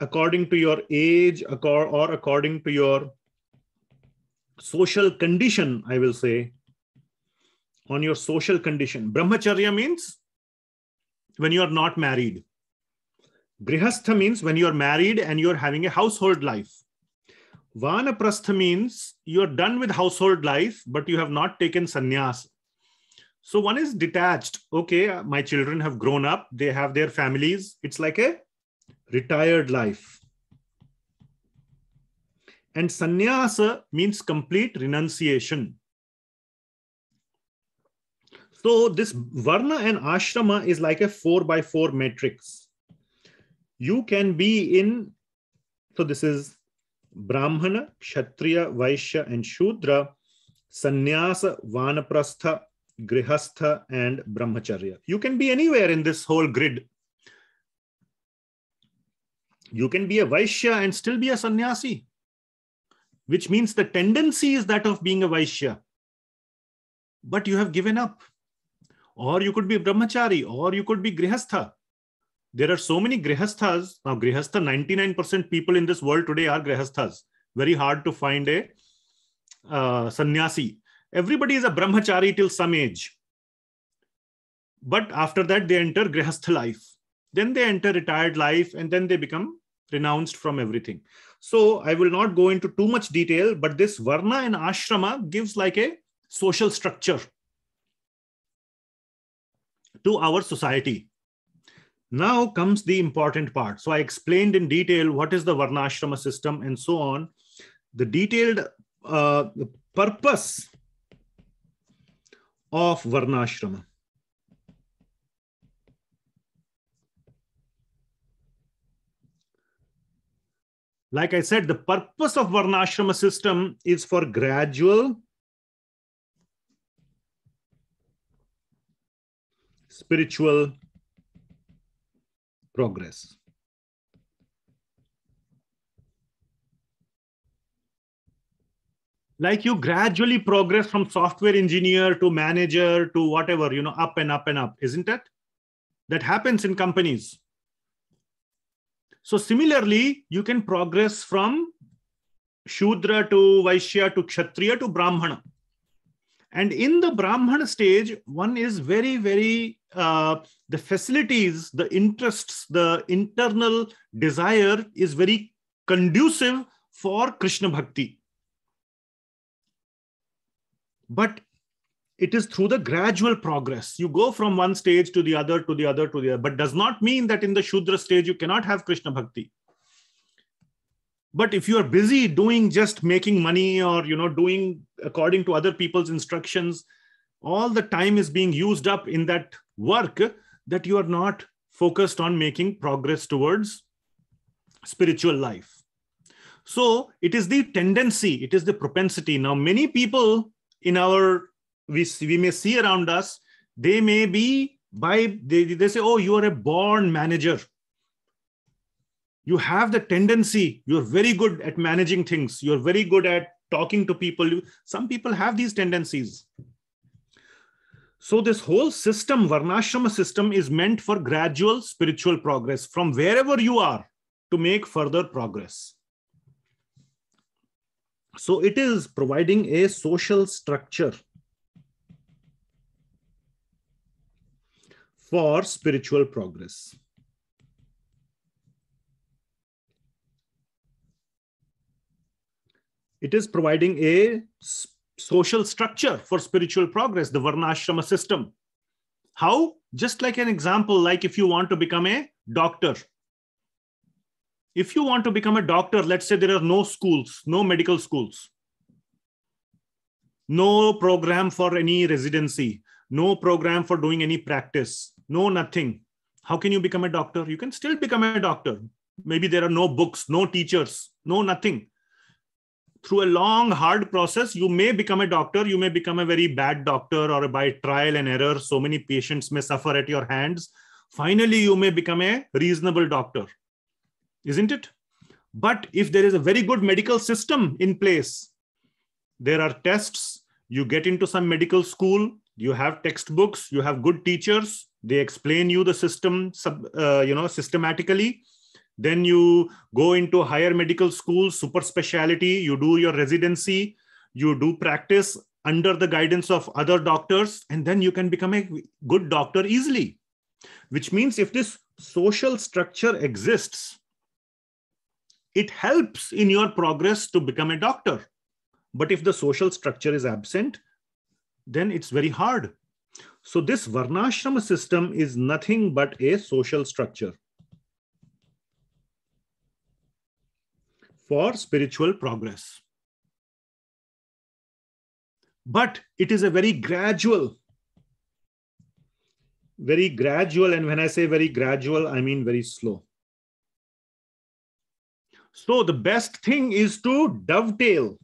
according to your age or according to your social condition i will say on your social condition brahmacharya means when you are not married grihastha means when you are married and you are having a household life vanaprastha means you are done with household life but you have not taken sannyas so one is detached. Okay, uh, my children have grown up, they have their families. It's like a retired life. And sannyasa means complete renunciation. So this varna and ashrama is like a four by four matrix. You can be in, so this is Brahmana, Kshatriya, Vaishya, and Shudra, Sannyasa, Vanaprastha, grihastha and brahmacharya you can be anywhere in this whole grid you can be a vaishya and still be a sannyasi which means the tendency is that of being a vaishya but you have given up or you could be brahmachari or you could be grihastha there are so many grihasthas now grihastha 99% people in this world today are grihasthas very hard to find a uh, sannyasi everybody is a brahmachari till some age. But after that, they enter grihastha life. Then they enter retired life and then they become renounced from everything. So I will not go into too much detail, but this varna and ashrama gives like a social structure to our society. Now comes the important part. So I explained in detail what is the varna ashrama system and so on. The detailed uh, purpose of Varnashrama. Like I said, the purpose of Varnashrama system is for gradual spiritual progress. like you gradually progress from software engineer to manager to whatever you know up and up and up isn't it that happens in companies so similarly you can progress from shudra to vaishya to kshatriya to brahmana and in the brahmana stage one is very very uh, the facilities the interests the internal desire is very conducive for krishna bhakti but it is through the gradual progress. You go from one stage to the other, to the other, to the other, but does not mean that in the Shudra stage you cannot have Krishna Bhakti. But if you are busy doing just making money or you know doing according to other people's instructions, all the time is being used up in that work that you are not focused on making progress towards spiritual life. So it is the tendency, it is the propensity. Now, many people in our we, we may see around us they may be by they, they say oh you are a born manager you have the tendency you're very good at managing things you're very good at talking to people some people have these tendencies so this whole system varnashrama system is meant for gradual spiritual progress from wherever you are to make further progress so it is providing a social structure for spiritual progress. It is providing a social structure for spiritual progress, the Varnashrama system. How? Just like an example, like if you want to become a doctor, if you want to become a doctor, let's say there are no schools, no medical schools, no program for any residency, no program for doing any practice, no nothing. How can you become a doctor? You can still become a doctor. Maybe there are no books, no teachers, no nothing. Through a long, hard process, you may become a doctor. You may become a very bad doctor or by trial and error. So many patients may suffer at your hands. Finally, you may become a reasonable doctor isn't it? But if there is a very good medical system in place, there are tests, you get into some medical school, you have textbooks, you have good teachers, they explain you the system, sub, uh, you know, systematically. Then you go into higher medical school, super specialty, you do your residency, you do practice under the guidance of other doctors, and then you can become a good doctor easily. Which means if this social structure exists, it helps in your progress to become a doctor. But if the social structure is absent, then it's very hard. So this shram system is nothing but a social structure for spiritual progress. But it is a very gradual, very gradual. And when I say very gradual, I mean very slow. So the best thing is to dovetail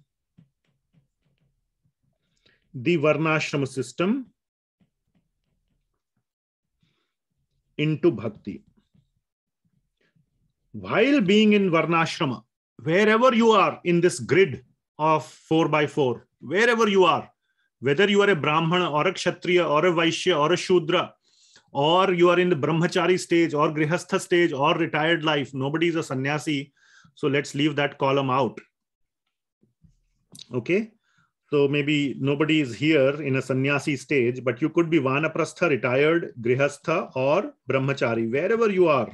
the Varnashrama system into bhakti. While being in Varnashrama, wherever you are in this grid of 4 by 4 wherever you are, whether you are a Brahmana or a Kshatriya or a Vaishya or a Shudra, or you are in the Brahmachari stage or Grihastha stage or retired life, nobody is a sannyasi, so let's leave that column out. Okay. So maybe nobody is here in a sannyasi stage, but you could be vanaprastha, retired, grihastha, or brahmachari, wherever you are.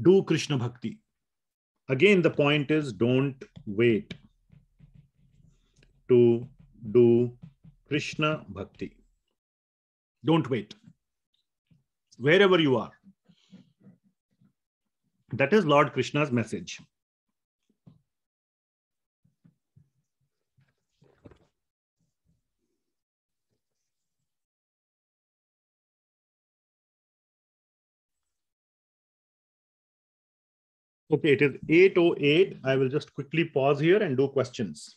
Do Krishna bhakti. Again, the point is don't wait to do Krishna bhakti. Don't wait. Wherever you are. That is Lord Krishna's message. Okay, it is 8.08. I will just quickly pause here and do questions.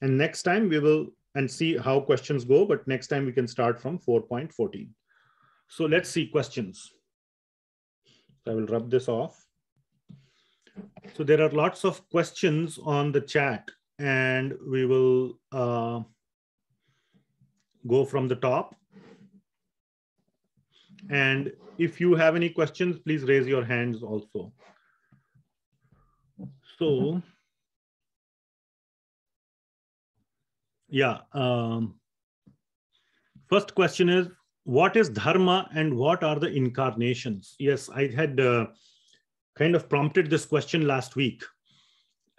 And next time we will, and see how questions go, but next time we can start from 4.14. So let's see questions. I will rub this off. So there are lots of questions on the chat and we will uh, go from the top. And if you have any questions, please raise your hands also. So, yeah. Um, first question is, what is dharma and what are the incarnations? Yes, I had uh, kind of prompted this question last week.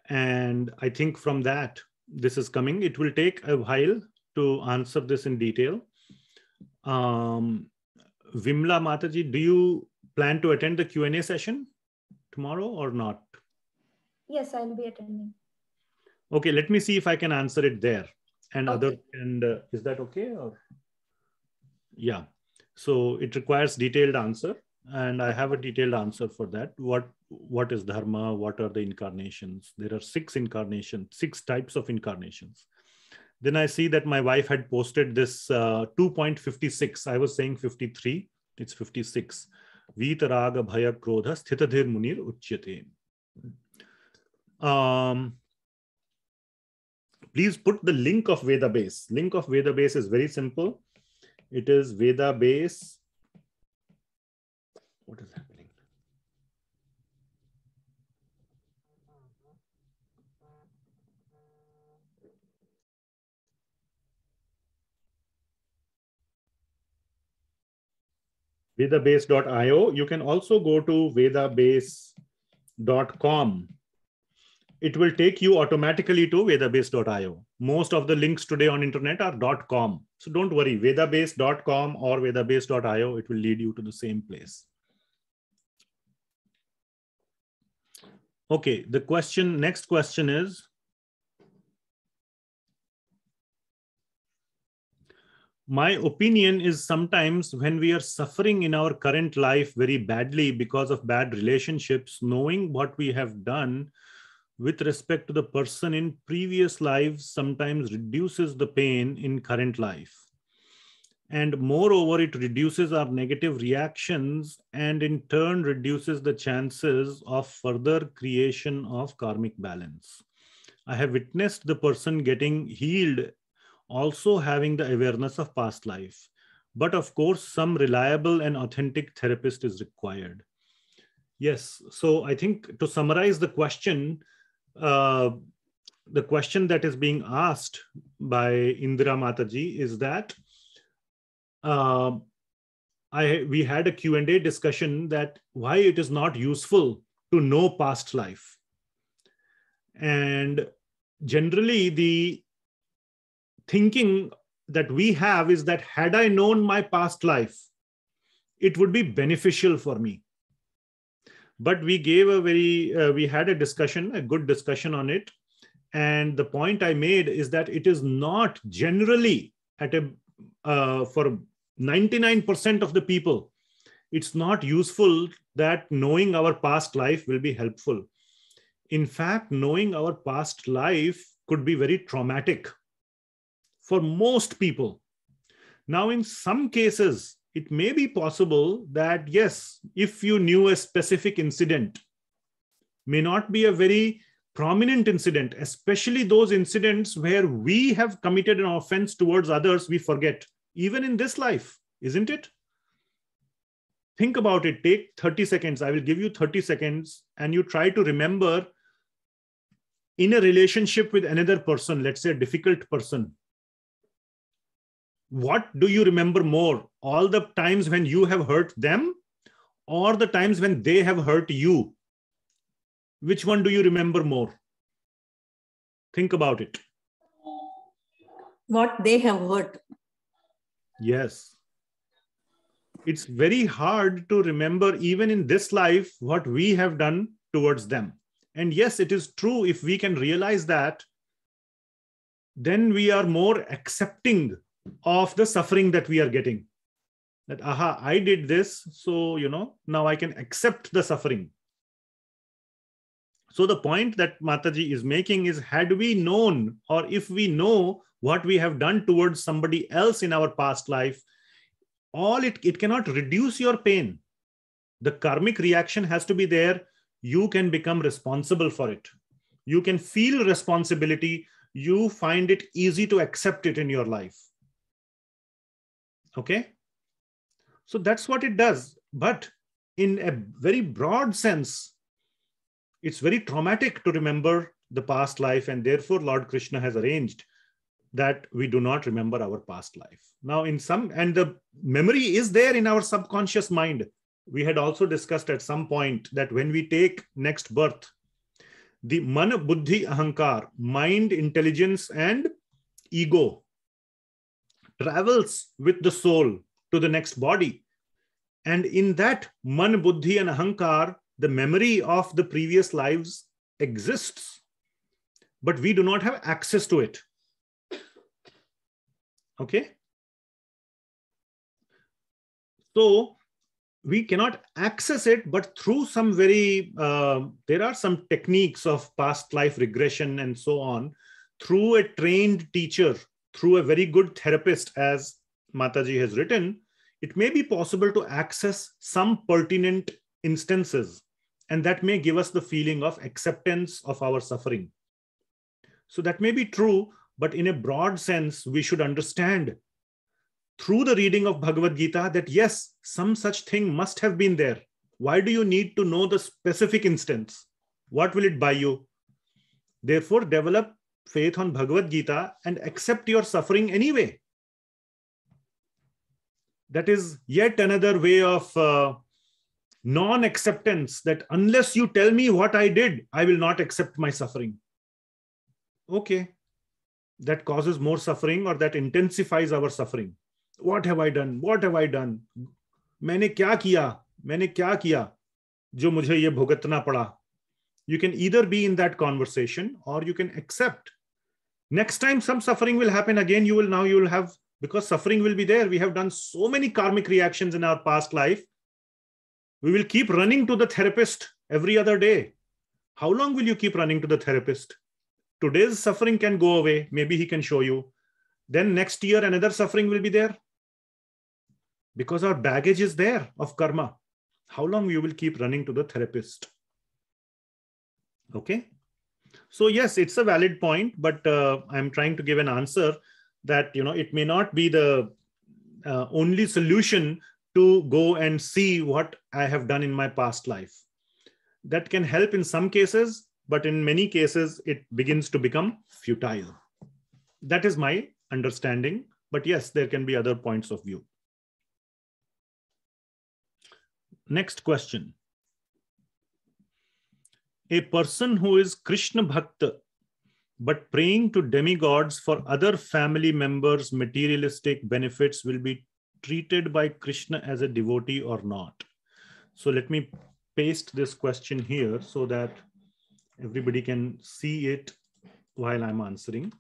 And I think from that, this is coming. It will take a while to answer this in detail. Um, Vimla Mataji, do you plan to attend the Q&A session tomorrow or not? Yes, I'll be attending. Okay, let me see if I can answer it there. And okay. other and uh, is that okay or? Yeah. So it requires detailed answer and i have a detailed answer for that what what is dharma what are the incarnations there are six incarnations six types of incarnations then i see that my wife had posted this uh, 2.56 i was saying 53 it's 56 vitaraga bhaya krodha sthitadhir munir uchyate um, please put the link of vedabase link of vedabase is very simple it is vedabase what is happening? vedabase.io. You can also go to vedabase.com. It will take you automatically to vedabase.io. Most of the links today on internet are .com. So don't worry, vedabase.com or vedabase.io, it will lead you to the same place. Okay, the question, next question is, my opinion is sometimes when we are suffering in our current life very badly because of bad relationships, knowing what we have done with respect to the person in previous lives sometimes reduces the pain in current life. And moreover, it reduces our negative reactions and in turn reduces the chances of further creation of karmic balance. I have witnessed the person getting healed also having the awareness of past life. But of course, some reliable and authentic therapist is required. Yes, so I think to summarize the question, uh, the question that is being asked by Indira Mataji is that um, I we had a Q&A discussion that why it is not useful to know past life. And generally the thinking that we have is that had I known my past life, it would be beneficial for me. But we gave a very, uh, we had a discussion, a good discussion on it. And the point I made is that it is not generally at a, uh, for 99% of the people, it's not useful that knowing our past life will be helpful. In fact, knowing our past life could be very traumatic for most people. Now, in some cases, it may be possible that, yes, if you knew a specific incident, may not be a very prominent incident, especially those incidents where we have committed an offense towards others, we forget even in this life, isn't it? Think about it. Take 30 seconds. I will give you 30 seconds and you try to remember in a relationship with another person, let's say a difficult person, what do you remember more? All the times when you have hurt them or the times when they have hurt you? Which one do you remember more? Think about it. What they have hurt. Yes. It's very hard to remember, even in this life, what we have done towards them. And yes, it is true if we can realize that, then we are more accepting of the suffering that we are getting. That, aha, I did this, so, you know, now I can accept the suffering. So the point that Mataji is making is had we known or if we know what we have done towards somebody else in our past life, all it, it cannot reduce your pain. The karmic reaction has to be there. You can become responsible for it. You can feel responsibility. You find it easy to accept it in your life. Okay? So that's what it does. But in a very broad sense, it's very traumatic to remember the past life, and therefore Lord Krishna has arranged that we do not remember our past life. Now, in some, and the memory is there in our subconscious mind. We had also discussed at some point that when we take next birth, the man buddhi ahankar, mind, intelligence, and ego travels with the soul to the next body. And in that man buddhi and ahankar, the memory of the previous lives exists, but we do not have access to it. Okay? So we cannot access it, but through some very, uh, there are some techniques of past life regression and so on, through a trained teacher, through a very good therapist, as Mataji has written, it may be possible to access some pertinent instances and that may give us the feeling of acceptance of our suffering. So that may be true, but in a broad sense, we should understand through the reading of Bhagavad Gita that yes, some such thing must have been there. Why do you need to know the specific instance? What will it buy you? Therefore, develop faith on Bhagavad Gita and accept your suffering anyway. That is yet another way of uh, non acceptance that unless you tell me what I did, I will not accept my suffering. Okay, that causes more suffering or that intensifies our suffering. What have I done? What have I done? मैंने क्या किया मैंने क्या किया जो मुझे ये भुगतना पड़ा you can either be in that conversation or you can accept next time some suffering will happen again you will now you will have because suffering will be there we have done so many karmic reactions in our past life we will keep running to the therapist every other day. How long will you keep running to the therapist? Today's suffering can go away. Maybe he can show you. Then next year, another suffering will be there because our baggage is there of karma. How long you will keep running to the therapist? Okay. So yes, it's a valid point, but uh, I'm trying to give an answer that you know it may not be the uh, only solution to go and see what I have done in my past life. That can help in some cases, but in many cases, it begins to become futile. That is my understanding. But yes, there can be other points of view. Next question. A person who is Krishna Bhakta but praying to demigods for other family members' materialistic benefits will be treated by Krishna as a devotee or not? So let me paste this question here so that everybody can see it while I'm answering.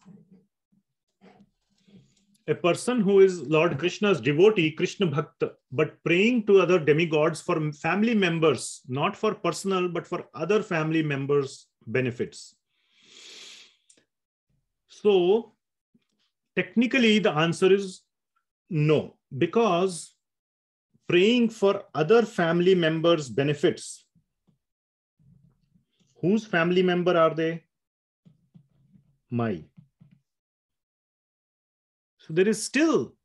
A person who is Lord Krishna's devotee, Krishna Bhakta, but praying to other demigods for family members, not for personal, but for other family members' benefits. So, technically, the answer is no because praying for other family members' benefits. Whose family member are they? My. So there is still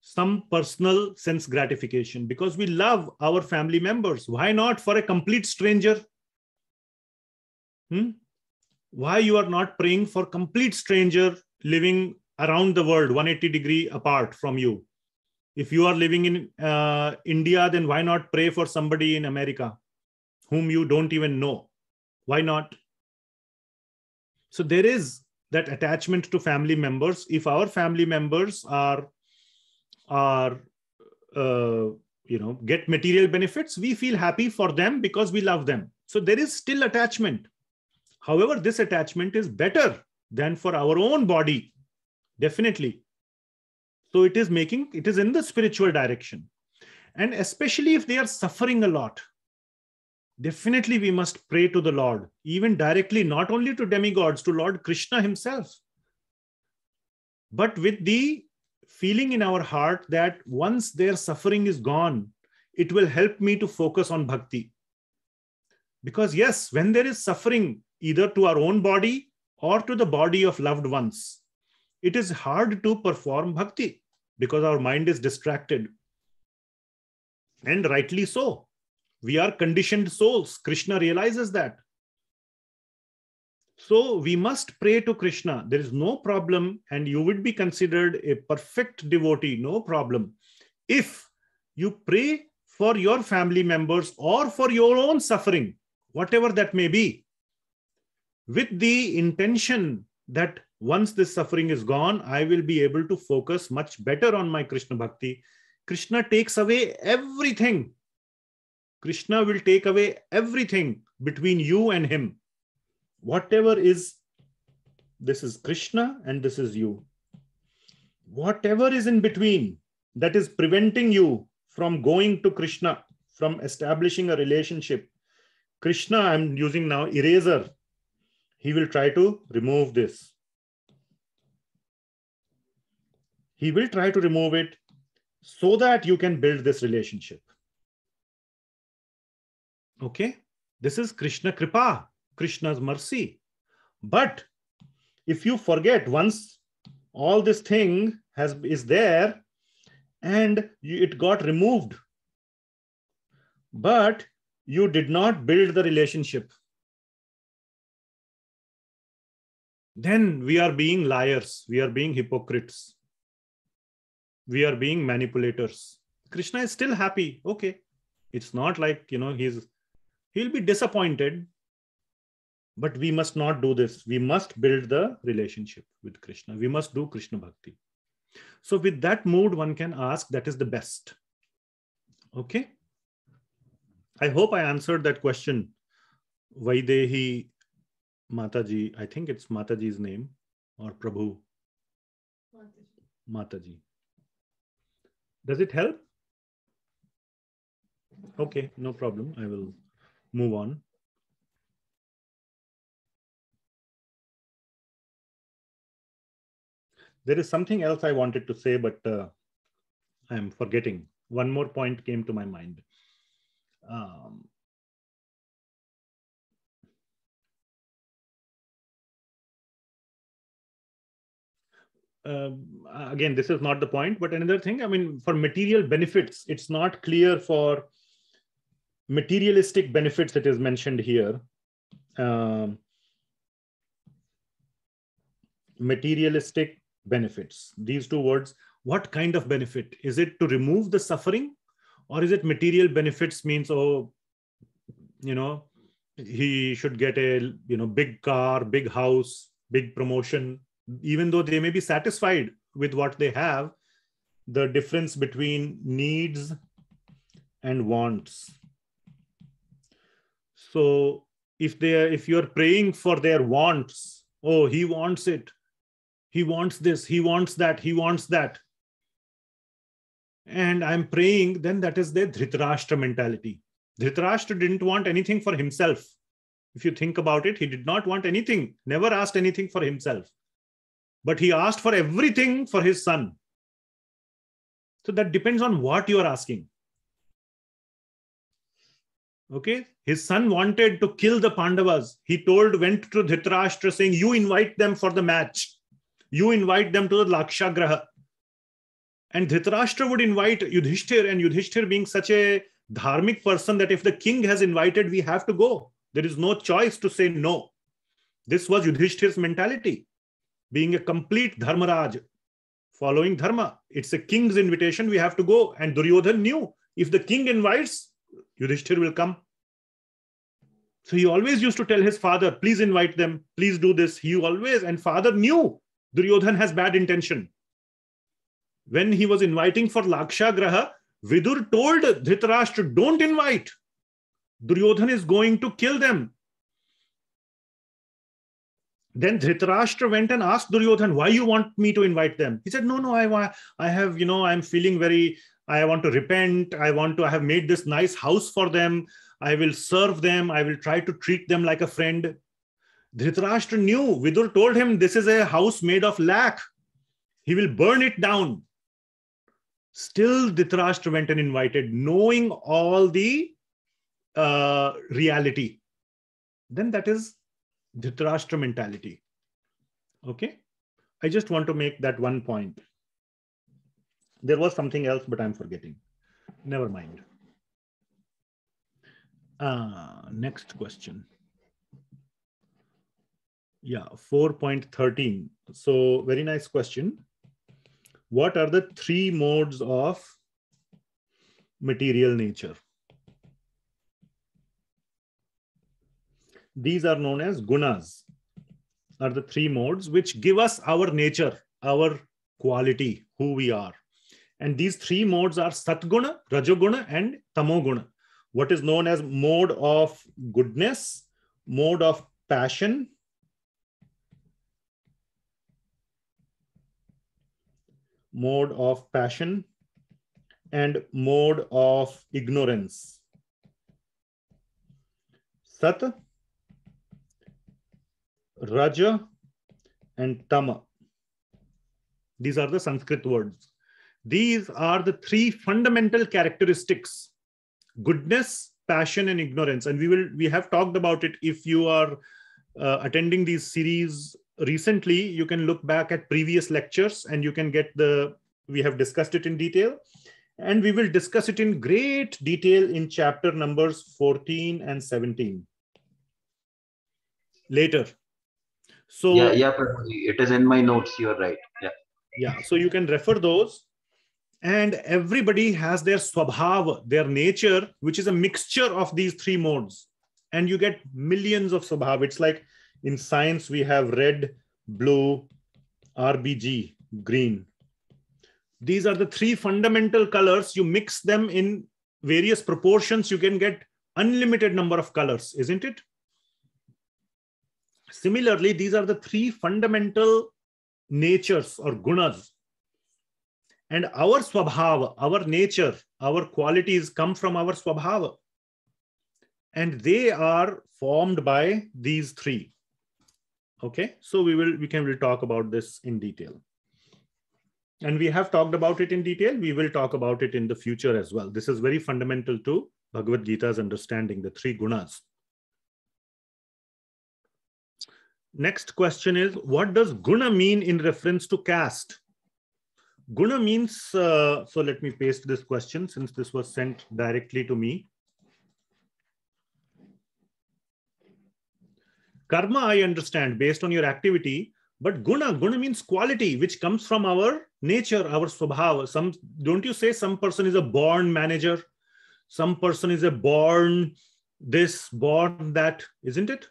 some personal sense gratification because we love our family members. Why not for a complete stranger? Hmm? Why you are not praying for complete stranger living around the world 180 degree apart from you? if you are living in uh, india then why not pray for somebody in america whom you don't even know why not so there is that attachment to family members if our family members are are uh, you know get material benefits we feel happy for them because we love them so there is still attachment however this attachment is better than for our own body definitely so it is making, it is in the spiritual direction. And especially if they are suffering a lot, definitely we must pray to the Lord, even directly, not only to demigods, to Lord Krishna himself, but with the feeling in our heart that once their suffering is gone, it will help me to focus on bhakti. Because, yes, when there is suffering, either to our own body or to the body of loved ones, it is hard to perform bhakti because our mind is distracted. And rightly so. We are conditioned souls. Krishna realizes that. So we must pray to Krishna. There is no problem, and you would be considered a perfect devotee, no problem. If you pray for your family members or for your own suffering, whatever that may be, with the intention that once this suffering is gone, I will be able to focus much better on my Krishna Bhakti. Krishna takes away everything. Krishna will take away everything between you and Him. Whatever is, this is Krishna and this is you. Whatever is in between that is preventing you from going to Krishna, from establishing a relationship. Krishna, I'm using now eraser. He will try to remove this He will try to remove it so that you can build this relationship. Okay, this is Krishna Kripa, Krishna's mercy. But if you forget, once all this thing has is there and you, it got removed, but you did not build the relationship, then we are being liars, we are being hypocrites we are being manipulators. Krishna is still happy. Okay. It's not like, you know, he's, he'll be disappointed, but we must not do this. We must build the relationship with Krishna. We must do Krishna bhakti. So, with that mood, one can ask that is the best. Okay. I hope I answered that question. Vaidehi Mataji, I think it's Mataji's name or Prabhu. Mataji. Mataji. Does it help? Okay, no problem. I will move on. There is something else I wanted to say, but uh, I'm forgetting. One more point came to my mind. Um, Um, uh, again, this is not the point, but another thing, I mean, for material benefits, it's not clear for materialistic benefits that is mentioned here. Um, materialistic benefits, these two words, what kind of benefit? Is it to remove the suffering or is it material benefits means, oh, you know, he should get a, you know, big car, big house, big promotion, even though they may be satisfied with what they have, the difference between needs and wants. So if they are, if you're praying for their wants, oh, he wants it. He wants this, he wants that, he wants that. And I'm praying, then that is their Dhritarashtra mentality. Dhritarashtra didn't want anything for himself. If you think about it, he did not want anything, never asked anything for himself but he asked for everything for his son. So that depends on what you are asking. Okay, his son wanted to kill the Pandavas. He told, went to Dhritarashtra saying, You invite them for the match. You invite them to the Lakshagraha. And Dhritarashtra would invite Yudhishthir, and Yudhishthir being such a dharmic person that if the king has invited, we have to go. There is no choice to say no. This was Yudhishthir's mentality being a complete Dharmaraj, following Dharma. It's a king's invitation. We have to go. And Duryodhan knew if the king invites, Yudhishthir will come. So he always used to tell his father, please invite them, please do this. He always, and father knew Duryodhan has bad intention. When he was inviting for Lakshagraha, Vidur told Dhritarashtra, don't invite. Duryodhan is going to kill them then Dhritarashtra went and asked Duryodhan, why you want me to invite them? He said, no, no, I, I have, you know, I'm feeling very, I want to repent. I want to, I have made this nice house for them. I will serve them. I will try to treat them like a friend. Dhritarashtra knew, Vidur told him, this is a house made of lac. He will burn it down. Still, Dhritarashtra went and invited, knowing all the uh, reality. Then that is Dhritarashtra mentality. Okay. I just want to make that one point. There was something else, but I'm forgetting. Never mind. Uh, next question. Yeah, 4.13. So, very nice question. What are the three modes of material nature? These are known as gunas, are the three modes which give us our nature, our quality, who we are. And these three modes are satguna, rajoguna, and tamoguna. What is known as mode of goodness, mode of passion, mode of passion, and mode of ignorance. Sat, Raja and Tama. These are the Sanskrit words. These are the three fundamental characteristics goodness, passion, and ignorance. And we will we have talked about it. If you are uh, attending these series recently, you can look back at previous lectures and you can get the we have discussed it in detail. And we will discuss it in great detail in chapter numbers 14 and 17 later so yeah, yeah, it is in my notes. You're right. Yeah. Yeah. So you can refer those. And everybody has their swabhav, their nature, which is a mixture of these three modes. And you get millions of swabhav. It's like in science, we have red, blue, RBG, green. These are the three fundamental colors. You mix them in various proportions, you can get unlimited number of colors, isn't it? Similarly, these are the three fundamental natures or gunas. And our swabhava, our nature, our qualities come from our swabhava. And they are formed by these three. Okay, so we will we can we'll talk about this in detail. And we have talked about it in detail. We will talk about it in the future as well. This is very fundamental to Bhagavad Gita's understanding, the three gunas. Next question is, what does guna mean in reference to caste? Guna means, uh, so let me paste this question since this was sent directly to me. Karma, I understand, based on your activity, but guna, guna means quality, which comes from our nature, our swabhava. Some, don't you say some person is a born manager? Some person is a born this, born that, isn't it?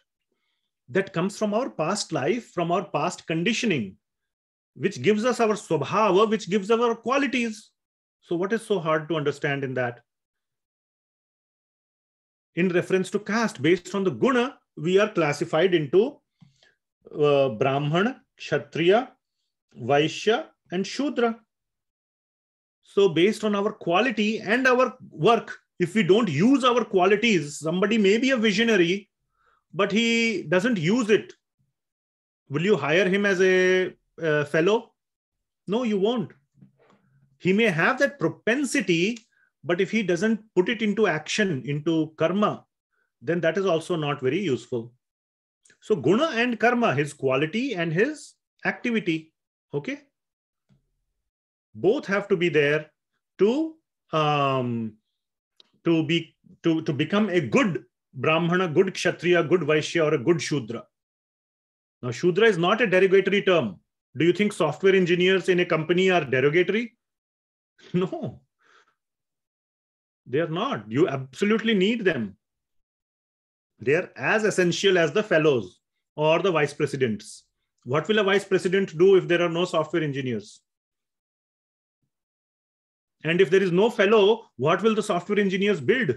that comes from our past life, from our past conditioning, which gives us our swabhava, which gives our qualities. So, what is so hard to understand in that? In reference to caste, based on the guna, we are classified into uh, Brahman, Kshatriya, Vaishya, and Shudra. So, based on our quality and our work, if we don't use our qualities, somebody may be a visionary but he doesn't use it will you hire him as a uh, fellow no you won't he may have that propensity but if he doesn't put it into action into karma then that is also not very useful so guna and karma his quality and his activity okay both have to be there to um, to be to to become a good Brahmana, good Kshatriya, good Vaishya, or a good Shudra. Now, Shudra is not a derogatory term. Do you think software engineers in a company are derogatory? No, they are not. You absolutely need them. They are as essential as the fellows or the vice presidents. What will a vice president do if there are no software engineers? And if there is no fellow, what will the software engineers build?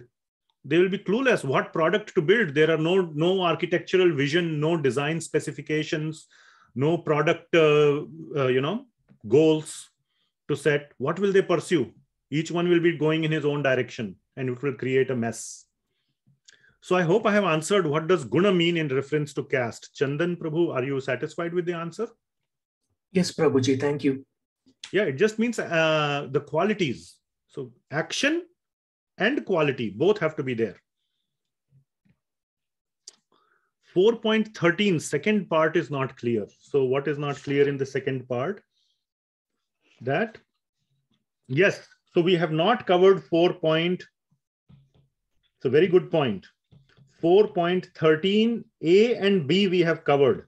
they will be clueless what product to build there are no no architectural vision no design specifications no product uh, uh, you know goals to set what will they pursue each one will be going in his own direction and it will create a mess so i hope i have answered what does guna mean in reference to caste chandan prabhu are you satisfied with the answer yes prabhuji thank you yeah it just means uh, the qualities so action and quality both have to be there 4.13 second part is not clear so what is not clear in the second part that yes so we have not covered 4 point it's a very good point 4.13 a and b we have covered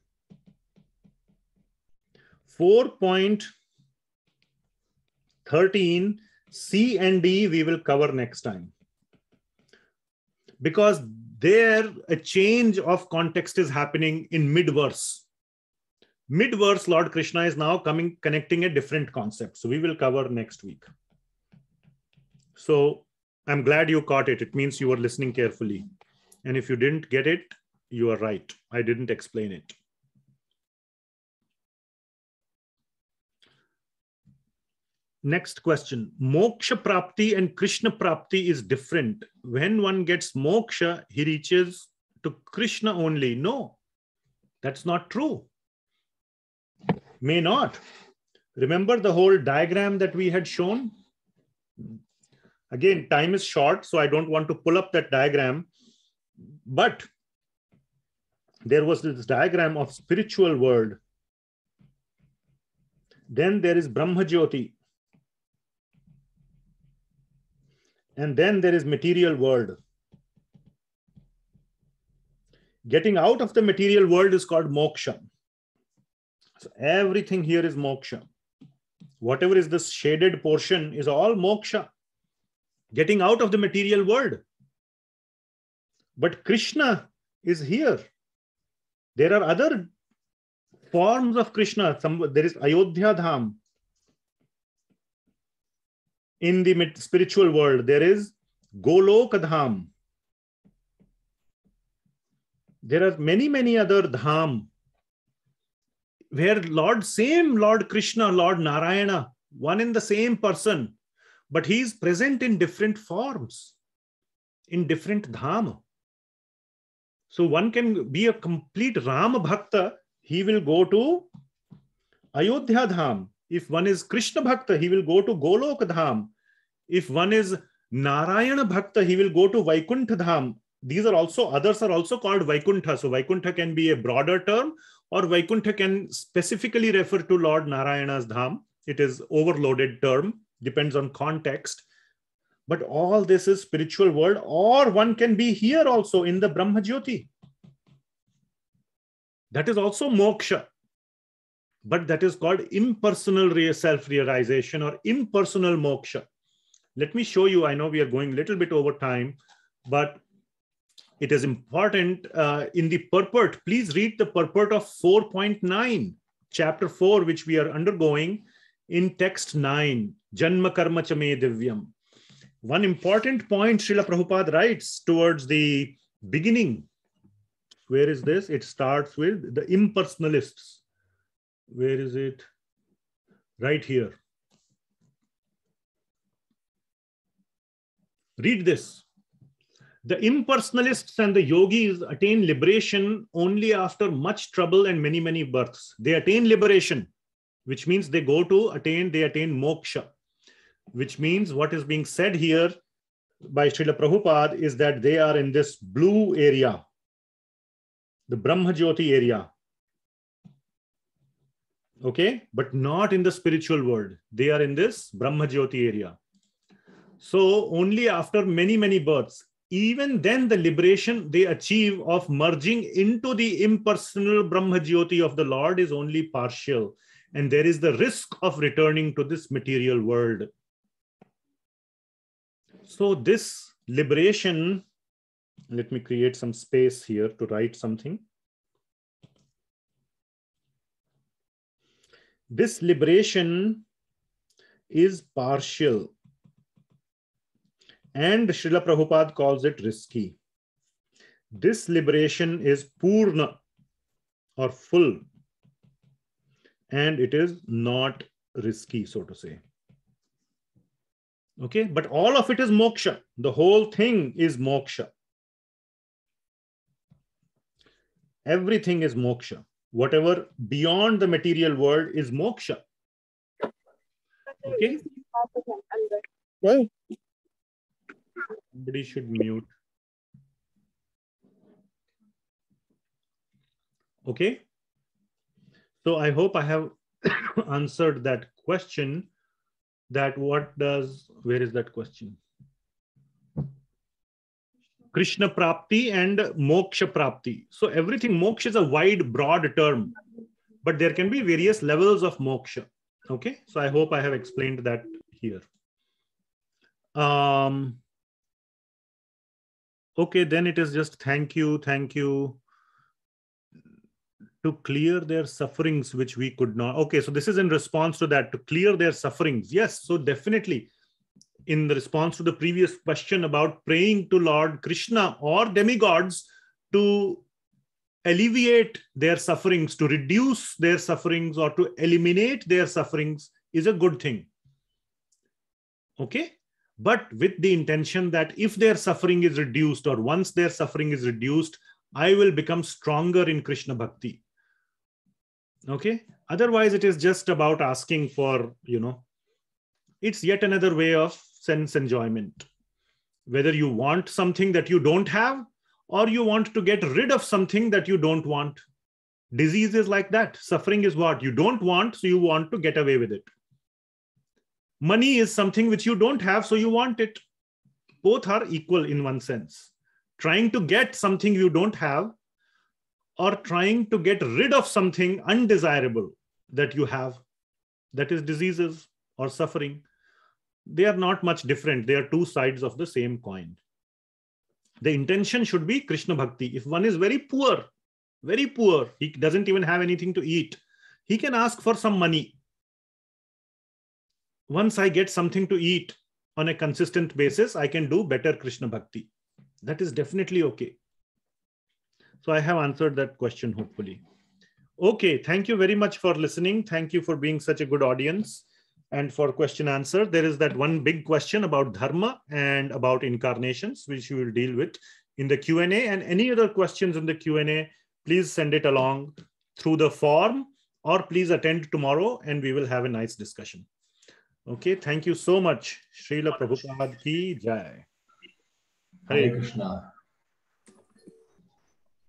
4.13 C and D we will cover next time. Because there a change of context is happening in mid-verse. Mid-verse, Lord Krishna is now coming, connecting a different concept. So we will cover next week. So I'm glad you caught it. It means you were listening carefully. And if you didn't get it, you are right. I didn't explain it. Next question. Moksha Prapti and Krishna Prapti is different. When one gets moksha, he reaches to Krishna only. No, that's not true. May not. Remember the whole diagram that we had shown? Again, time is short, so I don't want to pull up that diagram. But there was this diagram of spiritual world. Then there is Brahma Jyoti, And then there is material world. Getting out of the material world is called moksha. So everything here is moksha. Whatever is this shaded portion is all moksha. Getting out of the material world. But Krishna is here. There are other forms of Krishna. Some, there is Ayodhya Dham, in the spiritual world, there is Dham. There are many, many other dham where Lord, same Lord Krishna, Lord Narayana, one in the same person, but he is present in different forms, in different dham. So one can be a complete Ram Bhakta, he will go to Ayodhya Dham. If one is Krishna Bhakta, he will go to Golok Dham. If one is Narayana Bhakta, he will go to Vaikuntha Dham. These are also, others are also called Vaikuntha. So Vaikuntha can be a broader term or Vaikuntha can specifically refer to Lord Narayana's Dham. It is overloaded term, depends on context. But all this is spiritual world or one can be here also in the Brahma Jyoti. That is also moksha but that is called impersonal self-realization or impersonal moksha. Let me show you, I know we are going a little bit over time, but it is important uh, in the purport. Please read the purport of 4.9, chapter 4, which we are undergoing in text 9, Janma Karma Chame Divyam. One important point Srila Prabhupada writes towards the beginning. Where is this? It starts with the impersonalists where is it? Right here. Read this. The impersonalists and the yogis attain liberation only after much trouble and many, many births. They attain liberation, which means they go to attain, they attain moksha, which means what is being said here by Srila Prabhupada is that they are in this blue area, the Brahma Jyoti area, okay but not in the spiritual world they are in this brahma jyoti area so only after many many births even then the liberation they achieve of merging into the impersonal brahma jyoti of the lord is only partial and there is the risk of returning to this material world so this liberation let me create some space here to write something this liberation is partial. And Srila Prabhupada calls it risky. This liberation is purna or full. And it is not risky, so to say. Okay, but all of it is moksha. The whole thing is moksha. Everything is moksha whatever beyond the material world is moksha. Okay? Well, somebody should mute. Okay? So I hope I have answered that question that what does, where is that question? Krishna Prapti and Moksha Prapti. So everything, Moksha is a wide, broad term, but there can be various levels of Moksha. Okay, so I hope I have explained that here. Um, okay, then it is just thank you, thank you to clear their sufferings, which we could not. Okay, so this is in response to that, to clear their sufferings. Yes, so definitely in the response to the previous question about praying to Lord Krishna or demigods to alleviate their sufferings, to reduce their sufferings, or to eliminate their sufferings is a good thing. Okay? But with the intention that if their suffering is reduced, or once their suffering is reduced, I will become stronger in Krishna Bhakti. Okay? Otherwise, it is just about asking for, you know, it's yet another way of sense enjoyment. Whether you want something that you don't have or you want to get rid of something that you don't want. Disease is like that. Suffering is what you don't want, so you want to get away with it. Money is something which you don't have, so you want it. Both are equal in one sense. Trying to get something you don't have or trying to get rid of something undesirable that you have, that is diseases or suffering they are not much different. They are two sides of the same coin. The intention should be Krishna Bhakti. If one is very poor, very poor, he doesn't even have anything to eat, he can ask for some money. Once I get something to eat on a consistent basis, I can do better Krishna Bhakti. That is definitely okay. So I have answered that question, hopefully. Okay, thank you very much for listening. Thank you for being such a good audience. And for question answer, there is that one big question about dharma and about incarnations, which we will deal with in the Q&A. And any other questions in the Q&A, please send it along through the form or please attend tomorrow and we will have a nice discussion. Okay, thank you so much. Srila Prabhupada ki jai. Hare Krishna.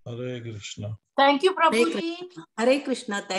Hare Krishna. Thank you, Prabhuji. Hare Krishna. Hare Krishna.